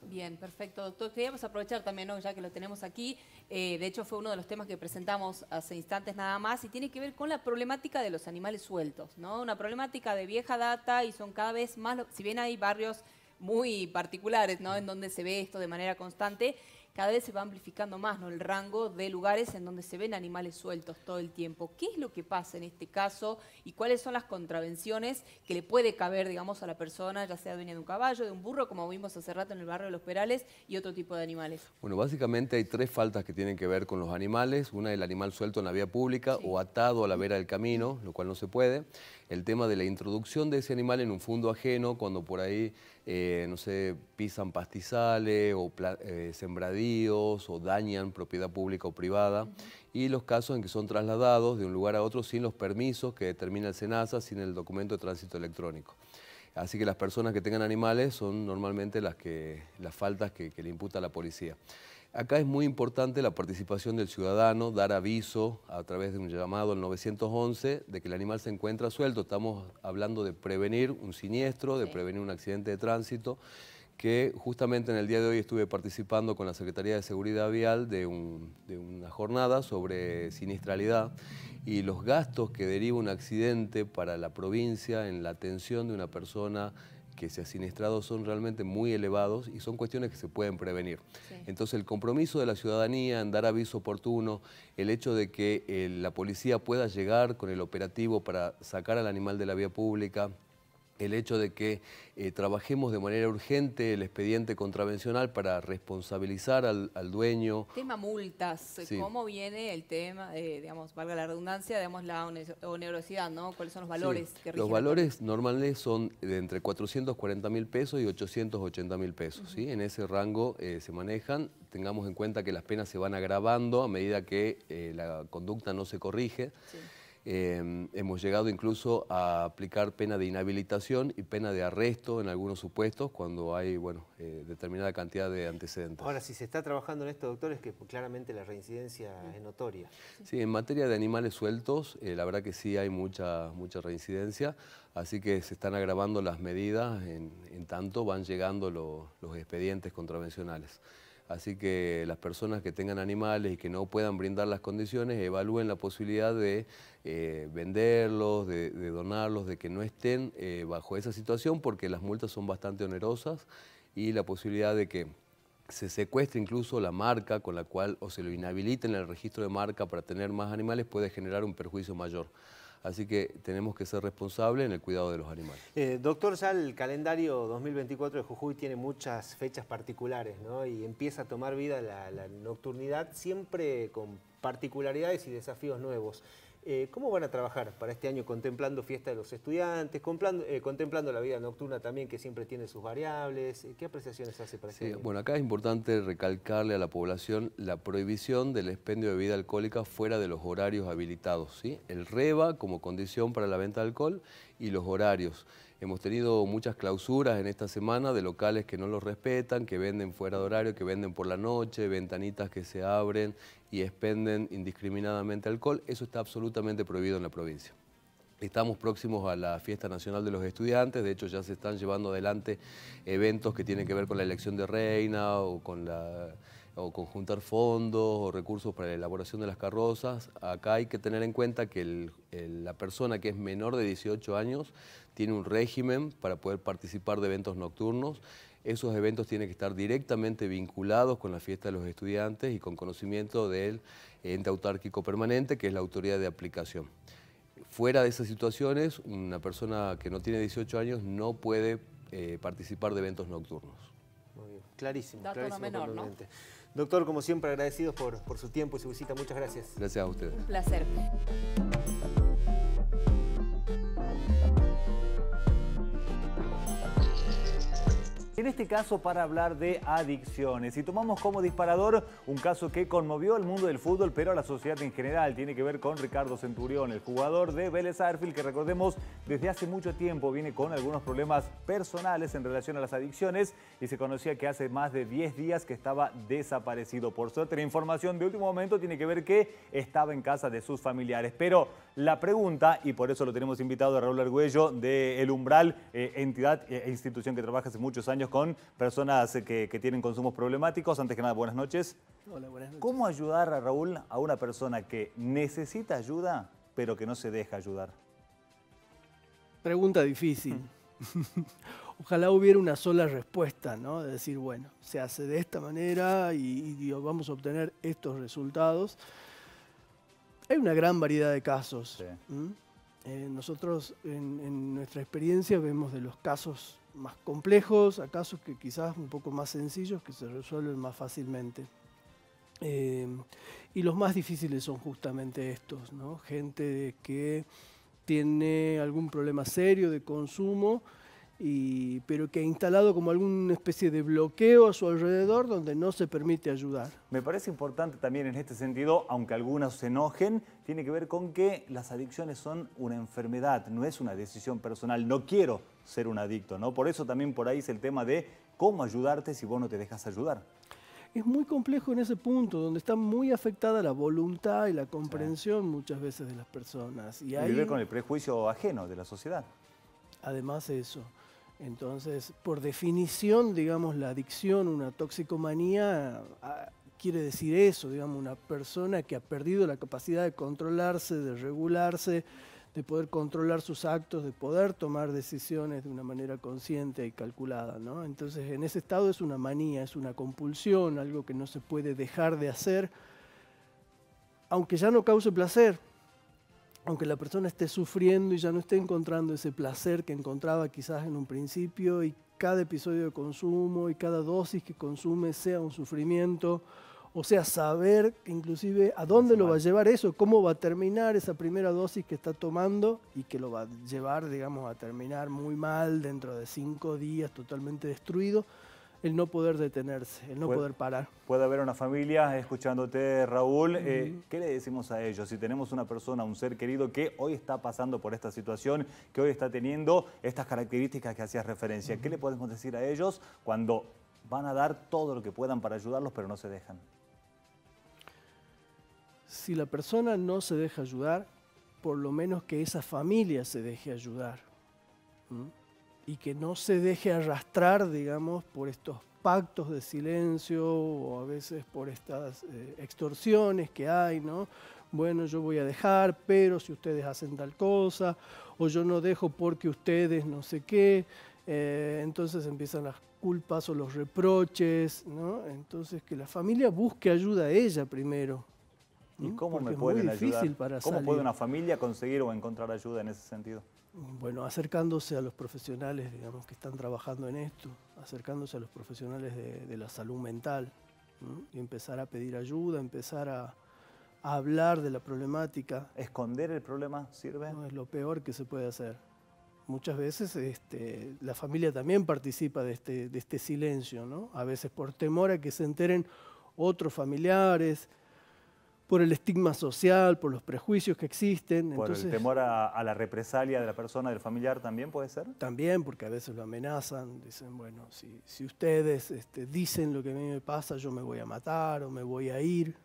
Bien, perfecto, doctor. Queríamos aprovechar también, ya que lo tenemos aquí, eh, de hecho fue uno de los temas que presentamos hace instantes nada más, y tiene que ver con la problemática de los animales sueltos, ¿no? Una problemática de vieja data y son cada vez más, si bien hay barrios muy particulares, ¿no? En donde se ve esto de manera constante, cada vez se va amplificando más ¿no? el rango de lugares en donde se ven animales sueltos todo el tiempo. ¿Qué es lo que pasa en este caso y cuáles son las contravenciones que le puede caber, digamos, a la persona, ya sea dueña de un caballo, de un burro, como vimos hace rato en el barrio de Los Perales, y otro tipo de animales? Bueno, básicamente hay tres faltas que tienen que ver con los animales. Una, el animal suelto en la vía pública o atado a la vera del camino, lo cual no se puede el tema de la introducción de ese animal en un fondo ajeno cuando por ahí, eh, no sé, pisan pastizales o eh, sembradíos o dañan propiedad pública o privada. Y los casos en que son trasladados de un lugar a otro sin los permisos que determina el SENASA, sin el documento de tránsito electrónico. Así que las personas que tengan animales son normalmente las, que, las faltas que le imputa la policía. Acá es muy importante la participación del ciudadano, dar aviso a través de un llamado al 911 de que el animal se encuentra suelto. Estamos hablando de prevenir un siniestro, de prevenir un accidente de tránsito, que justamente en el día de hoy estuve participando con la Secretaría de Seguridad Vial de, de una jornada sobre siniestralidad y los gastos que deriva un accidente para la provincia en la atención de una persona que se ha siniestrado son realmente muy elevados y son cuestiones que se pueden prevenir. Entonces el compromiso de la ciudadanía en dar aviso oportuno, el hecho de que eh, la policía pueda llegar con el operativo para sacar al animal de la vía pública, el hecho de que eh, trabajemos de manera urgente el expediente contravencional para responsabilizar al, al dueño. Tema multas, eh, ¿cómo viene el tema, digamos, valga la redundancia, digamos, la onerosidad, ¿no? ¿Cuáles son los valores que rigen? Los valores normales son de entre 440 mil pesos y 880 mil pesos, En ese rango eh, se manejan. Tengamos en cuenta que las penas se van agravando a medida que la conducta no se corrige. Sí. Em, hemos llegado incluso a aplicar pena de inhabilitación y pena de arresto en algunos supuestos cuando hay eh, determinada cantidad de antecedentes. Ahora, si se está trabajando en esto, doctor, es que claramente la reincidencia es notoria. Sí, en materia de animales sueltos, eh, la verdad que sí hay mucha, mucha reincidencia, así que se están agravando las medidas, en, tanto van llegando los expedientes contravencionales. Así que las personas que tengan animales y que no puedan brindar las condiciones, evalúen la posibilidad de eh, venderlos, de, donarlos, de que no estén eh, bajo esa situación, porque las multas son bastante onerosas y la posibilidad de que se secuestre incluso la marca con la cual o se lo inhabiliten el registro de marca para tener más animales puede generar un perjuicio mayor. Así que tenemos que ser responsables en el cuidado de los animales. Eh, doctor, ya el calendario 2024 de Jujuy tiene muchas fechas particulares, ¿no? Y empieza a tomar vida la nocturnidad siempre con particularidades y desafíos nuevos. Eh, ¿Cómo van a trabajar para este año contemplando fiesta de los estudiantes, contemplando eh, la vida nocturna también que siempre tiene sus variables? Eh, ¿Qué apreciaciones hace para este año? Bueno, acá es importante recalcarle a la población la prohibición del expendio de bebida alcohólica fuera de los horarios habilitados, ¿sí? El REBA como condición para la venta de alcohol y los horarios. Hemos tenido muchas clausuras en esta semana de locales que no los respetan, que venden fuera de horario, que venden por la noche, ventanitas que se abren y expenden indiscriminadamente alcohol. Eso está absolutamente prohibido en la provincia. Estamos próximos a la Fiesta Nacional de los Estudiantes, de hecho ya se están llevando adelante eventos que tienen que ver con la elección de reina o con la conjuntar fondos o recursos para la elaboración de las carrozas. Acá hay que tener en cuenta que la persona que es menor de 18 años tiene un régimen para poder participar de eventos nocturnos esos eventos tienen que estar directamente vinculados con la fiesta de los estudiantes y con conocimiento del ente autárquico permanente, que es la autoridad de aplicación. Fuera de esas situaciones, una persona que no tiene 18 años no puede eh, participar de eventos nocturnos. Muy bien, clarísimo, Dato menor, ¿no? Doctor, como siempre, agradecidos por, por, su tiempo y su visita. Muchas gracias. Gracias a ustedes. Un placer. en este caso para hablar de adicciones. Y tomamos como disparador un caso que conmovió al mundo del fútbol, pero a la sociedad en general. Tiene que ver con Ricardo Centurión, el jugador de Vélez Arfield, que recordemos desde hace mucho tiempo viene con algunos problemas personales en relación a las adicciones y se conocía que hace más de 10 días que estaba desaparecido. Por suerte, la información de último momento tiene que ver que estaba en casa de sus familiares. Pero la pregunta, y por eso lo tenemos invitado a Raúl Argüello de El Umbral, eh, entidad e institución que trabaja hace muchos años con personas eh, que, tienen consumos problemáticos. Antes que nada, buenas noches. Hola, buenas noches. ¿Cómo ayudar a Raúl a una persona que necesita ayuda, pero que no se deja ayudar? Pregunta difícil. Mm. Ojalá hubiera una sola respuesta, ¿no? De decir, bueno, se hace de esta manera y, vamos a obtener estos resultados. Hay una gran variedad de casos. Eh, nosotros en, nuestra experiencia vemos de los casos más complejos, a que quizás un poco más sencillos, que se resuelven más fácilmente. Eh, y los más difíciles son justamente estos, ¿no? gente que tiene algún problema serio de consumo pero que ha instalado como alguna especie de bloqueo a su alrededor donde no se permite ayudar. Me parece importante también en este sentido, aunque algunas se enojen, tiene que ver con que las adicciones son una enfermedad, no es una decisión personal, no quiero ser un adicto, ¿no? Por eso también por ahí es el tema de cómo ayudarte si vos no te dejas ayudar es muy complejo en ese punto, donde está muy afectada la voluntad y la comprensión muchas veces de las personas. Y, hay. ahí... con el prejuicio ajeno de la sociedad. Además de eso. Entonces, por definición, digamos, la adicción, una toxicomanía, ah, quiere decir eso, digamos, una persona que ha perdido la capacidad de controlarse, de regularse, de poder controlar sus actos, de poder tomar decisiones de una manera consciente y calculada. ¿no? Entonces, en ese estado es una manía, es una compulsión, algo que no se puede dejar de hacer, aunque ya no cause placer, aunque la persona esté sufriendo y ya no esté encontrando ese placer que encontraba quizás en un principio y cada episodio de consumo y cada dosis que consume sea un sufrimiento, o sea, saber inclusive a dónde lo va a llevar eso, cómo va a terminar esa primera dosis que está tomando y que lo va a llevar, digamos, a terminar muy mal dentro de cinco días, totalmente destruido el no poder detenerse, el no poder parar. Puede haber una familia escuchándote, Raúl. Eh, ¿Qué le decimos a ellos? Si tenemos una persona, un ser querido que hoy está pasando por esta situación, que hoy está teniendo estas características que hacías referencia, ¿qué le podemos decir a ellos cuando van a dar todo lo que puedan para ayudarlos, pero no se dejan? Si la persona no se deja ayudar, por lo menos que esa familia se deje ayudar y que no se deje arrastrar, digamos, por estos pactos de silencio o a veces por estas eh, extorsiones que hay, ¿no? Bueno, yo voy a dejar, pero si ustedes hacen tal cosa, o yo no dejo porque ustedes no sé qué, eh, entonces empiezan las culpas o los reproches, ¿no? Entonces que la familia busque ayuda a ella primero. ¿Y cómo me pueden ¿Cómo puede una familia conseguir o encontrar ayuda en ese sentido? bueno, acercándose a los profesionales, digamos, que están trabajando en esto, acercándose a los profesionales de, la salud mental, y empezar a pedir ayuda, empezar a, hablar de la problemática. ¿Esconder el problema sirve? No, es lo peor que se puede hacer. Muchas veces este, la familia también participa de este, este silencio, A veces por temor a que se enteren otros familiares, por el estigma social, por los prejuicios que existen. Por el temor a, la represalia de la persona, del familiar, ¿también puede ser? También, porque a veces lo amenazan, dicen, bueno, si, si ustedes este, dicen lo que a mí me pasa, yo me voy a matar o me voy a ir.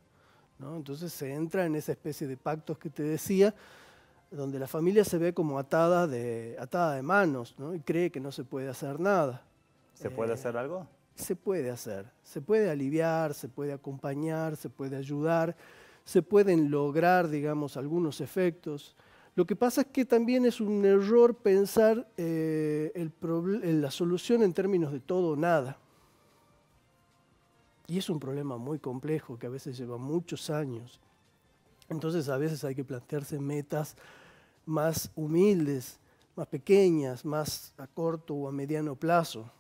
¿no? Entonces se entra en esa especie de pactos que te decía, donde la familia se ve como atada de, atada de manos ¿no? y cree que no se puede hacer nada. ¿Se puede eh, hacer algo? Se puede hacer, se puede aliviar, se puede acompañar, se puede ayudar se pueden lograr, digamos, algunos efectos. Lo que pasa es que también es un error pensar eh, la solución en términos de todo o nada. Y es un problema muy complejo que a veces lleva muchos años. Entonces a veces hay que plantearse metas más humildes, más pequeñas, más a corto o a mediano plazo.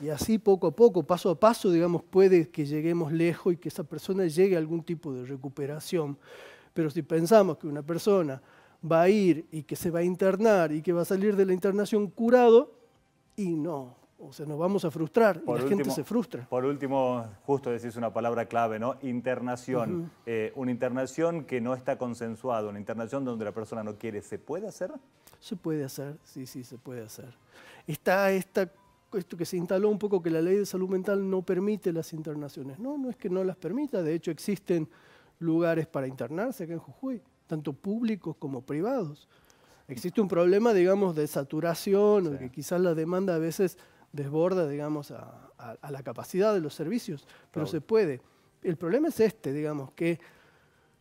Y así poco a poco, paso a paso, digamos, puede que lleguemos lejos y que esa persona llegue a algún tipo de recuperación. Pero si pensamos que una persona va a ir y que se va a internar y que va a salir de la internación curado, y no, o sea, nos vamos a frustrar por y la gente se frustra. Por último, justo decís una palabra clave, ¿no? Internación. Eh, una internación que no está consensuada, una internación donde la persona no quiere, ¿se puede hacer? Se puede hacer, sí, sí, se puede hacer. Está esta esto que se instaló un poco que la ley de salud mental no permite las internaciones. No, no es que no las permita, de hecho existen lugares para internarse acá en Jujuy, tanto públicos como privados. Existe un problema, digamos, de saturación, que quizás la demanda a veces desborda, digamos, a, la capacidad de los servicios, pero se puede. El problema es este, digamos, que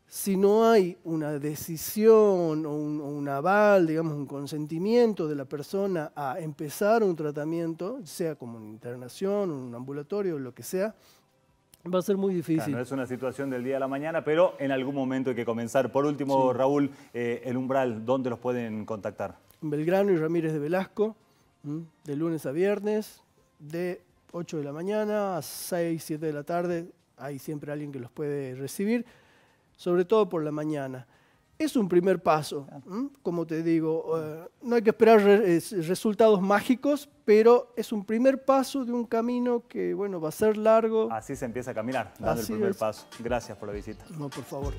si no hay una decisión o un, aval, digamos, un consentimiento de la persona a empezar un tratamiento, sea como una internación, un ambulatorio, lo que sea, va a ser muy difícil. es una situación del día a la mañana, pero en algún momento hay que comenzar. Por último, Raúl, eh, el umbral, ¿dónde los pueden contactar? Belgrano y Ramírez de Velasco, de lunes a viernes, de 8 de la mañana a 6, 7 de la tarde. Hay siempre alguien que los puede recibir sobre todo por la mañana. Es un primer paso, como te digo, eh, no hay que esperar resultados mágicos, pero es un primer paso de un camino que, bueno, va a ser largo. Así se empieza a caminar, dando el primer paso. Gracias por la visita. No, por favor.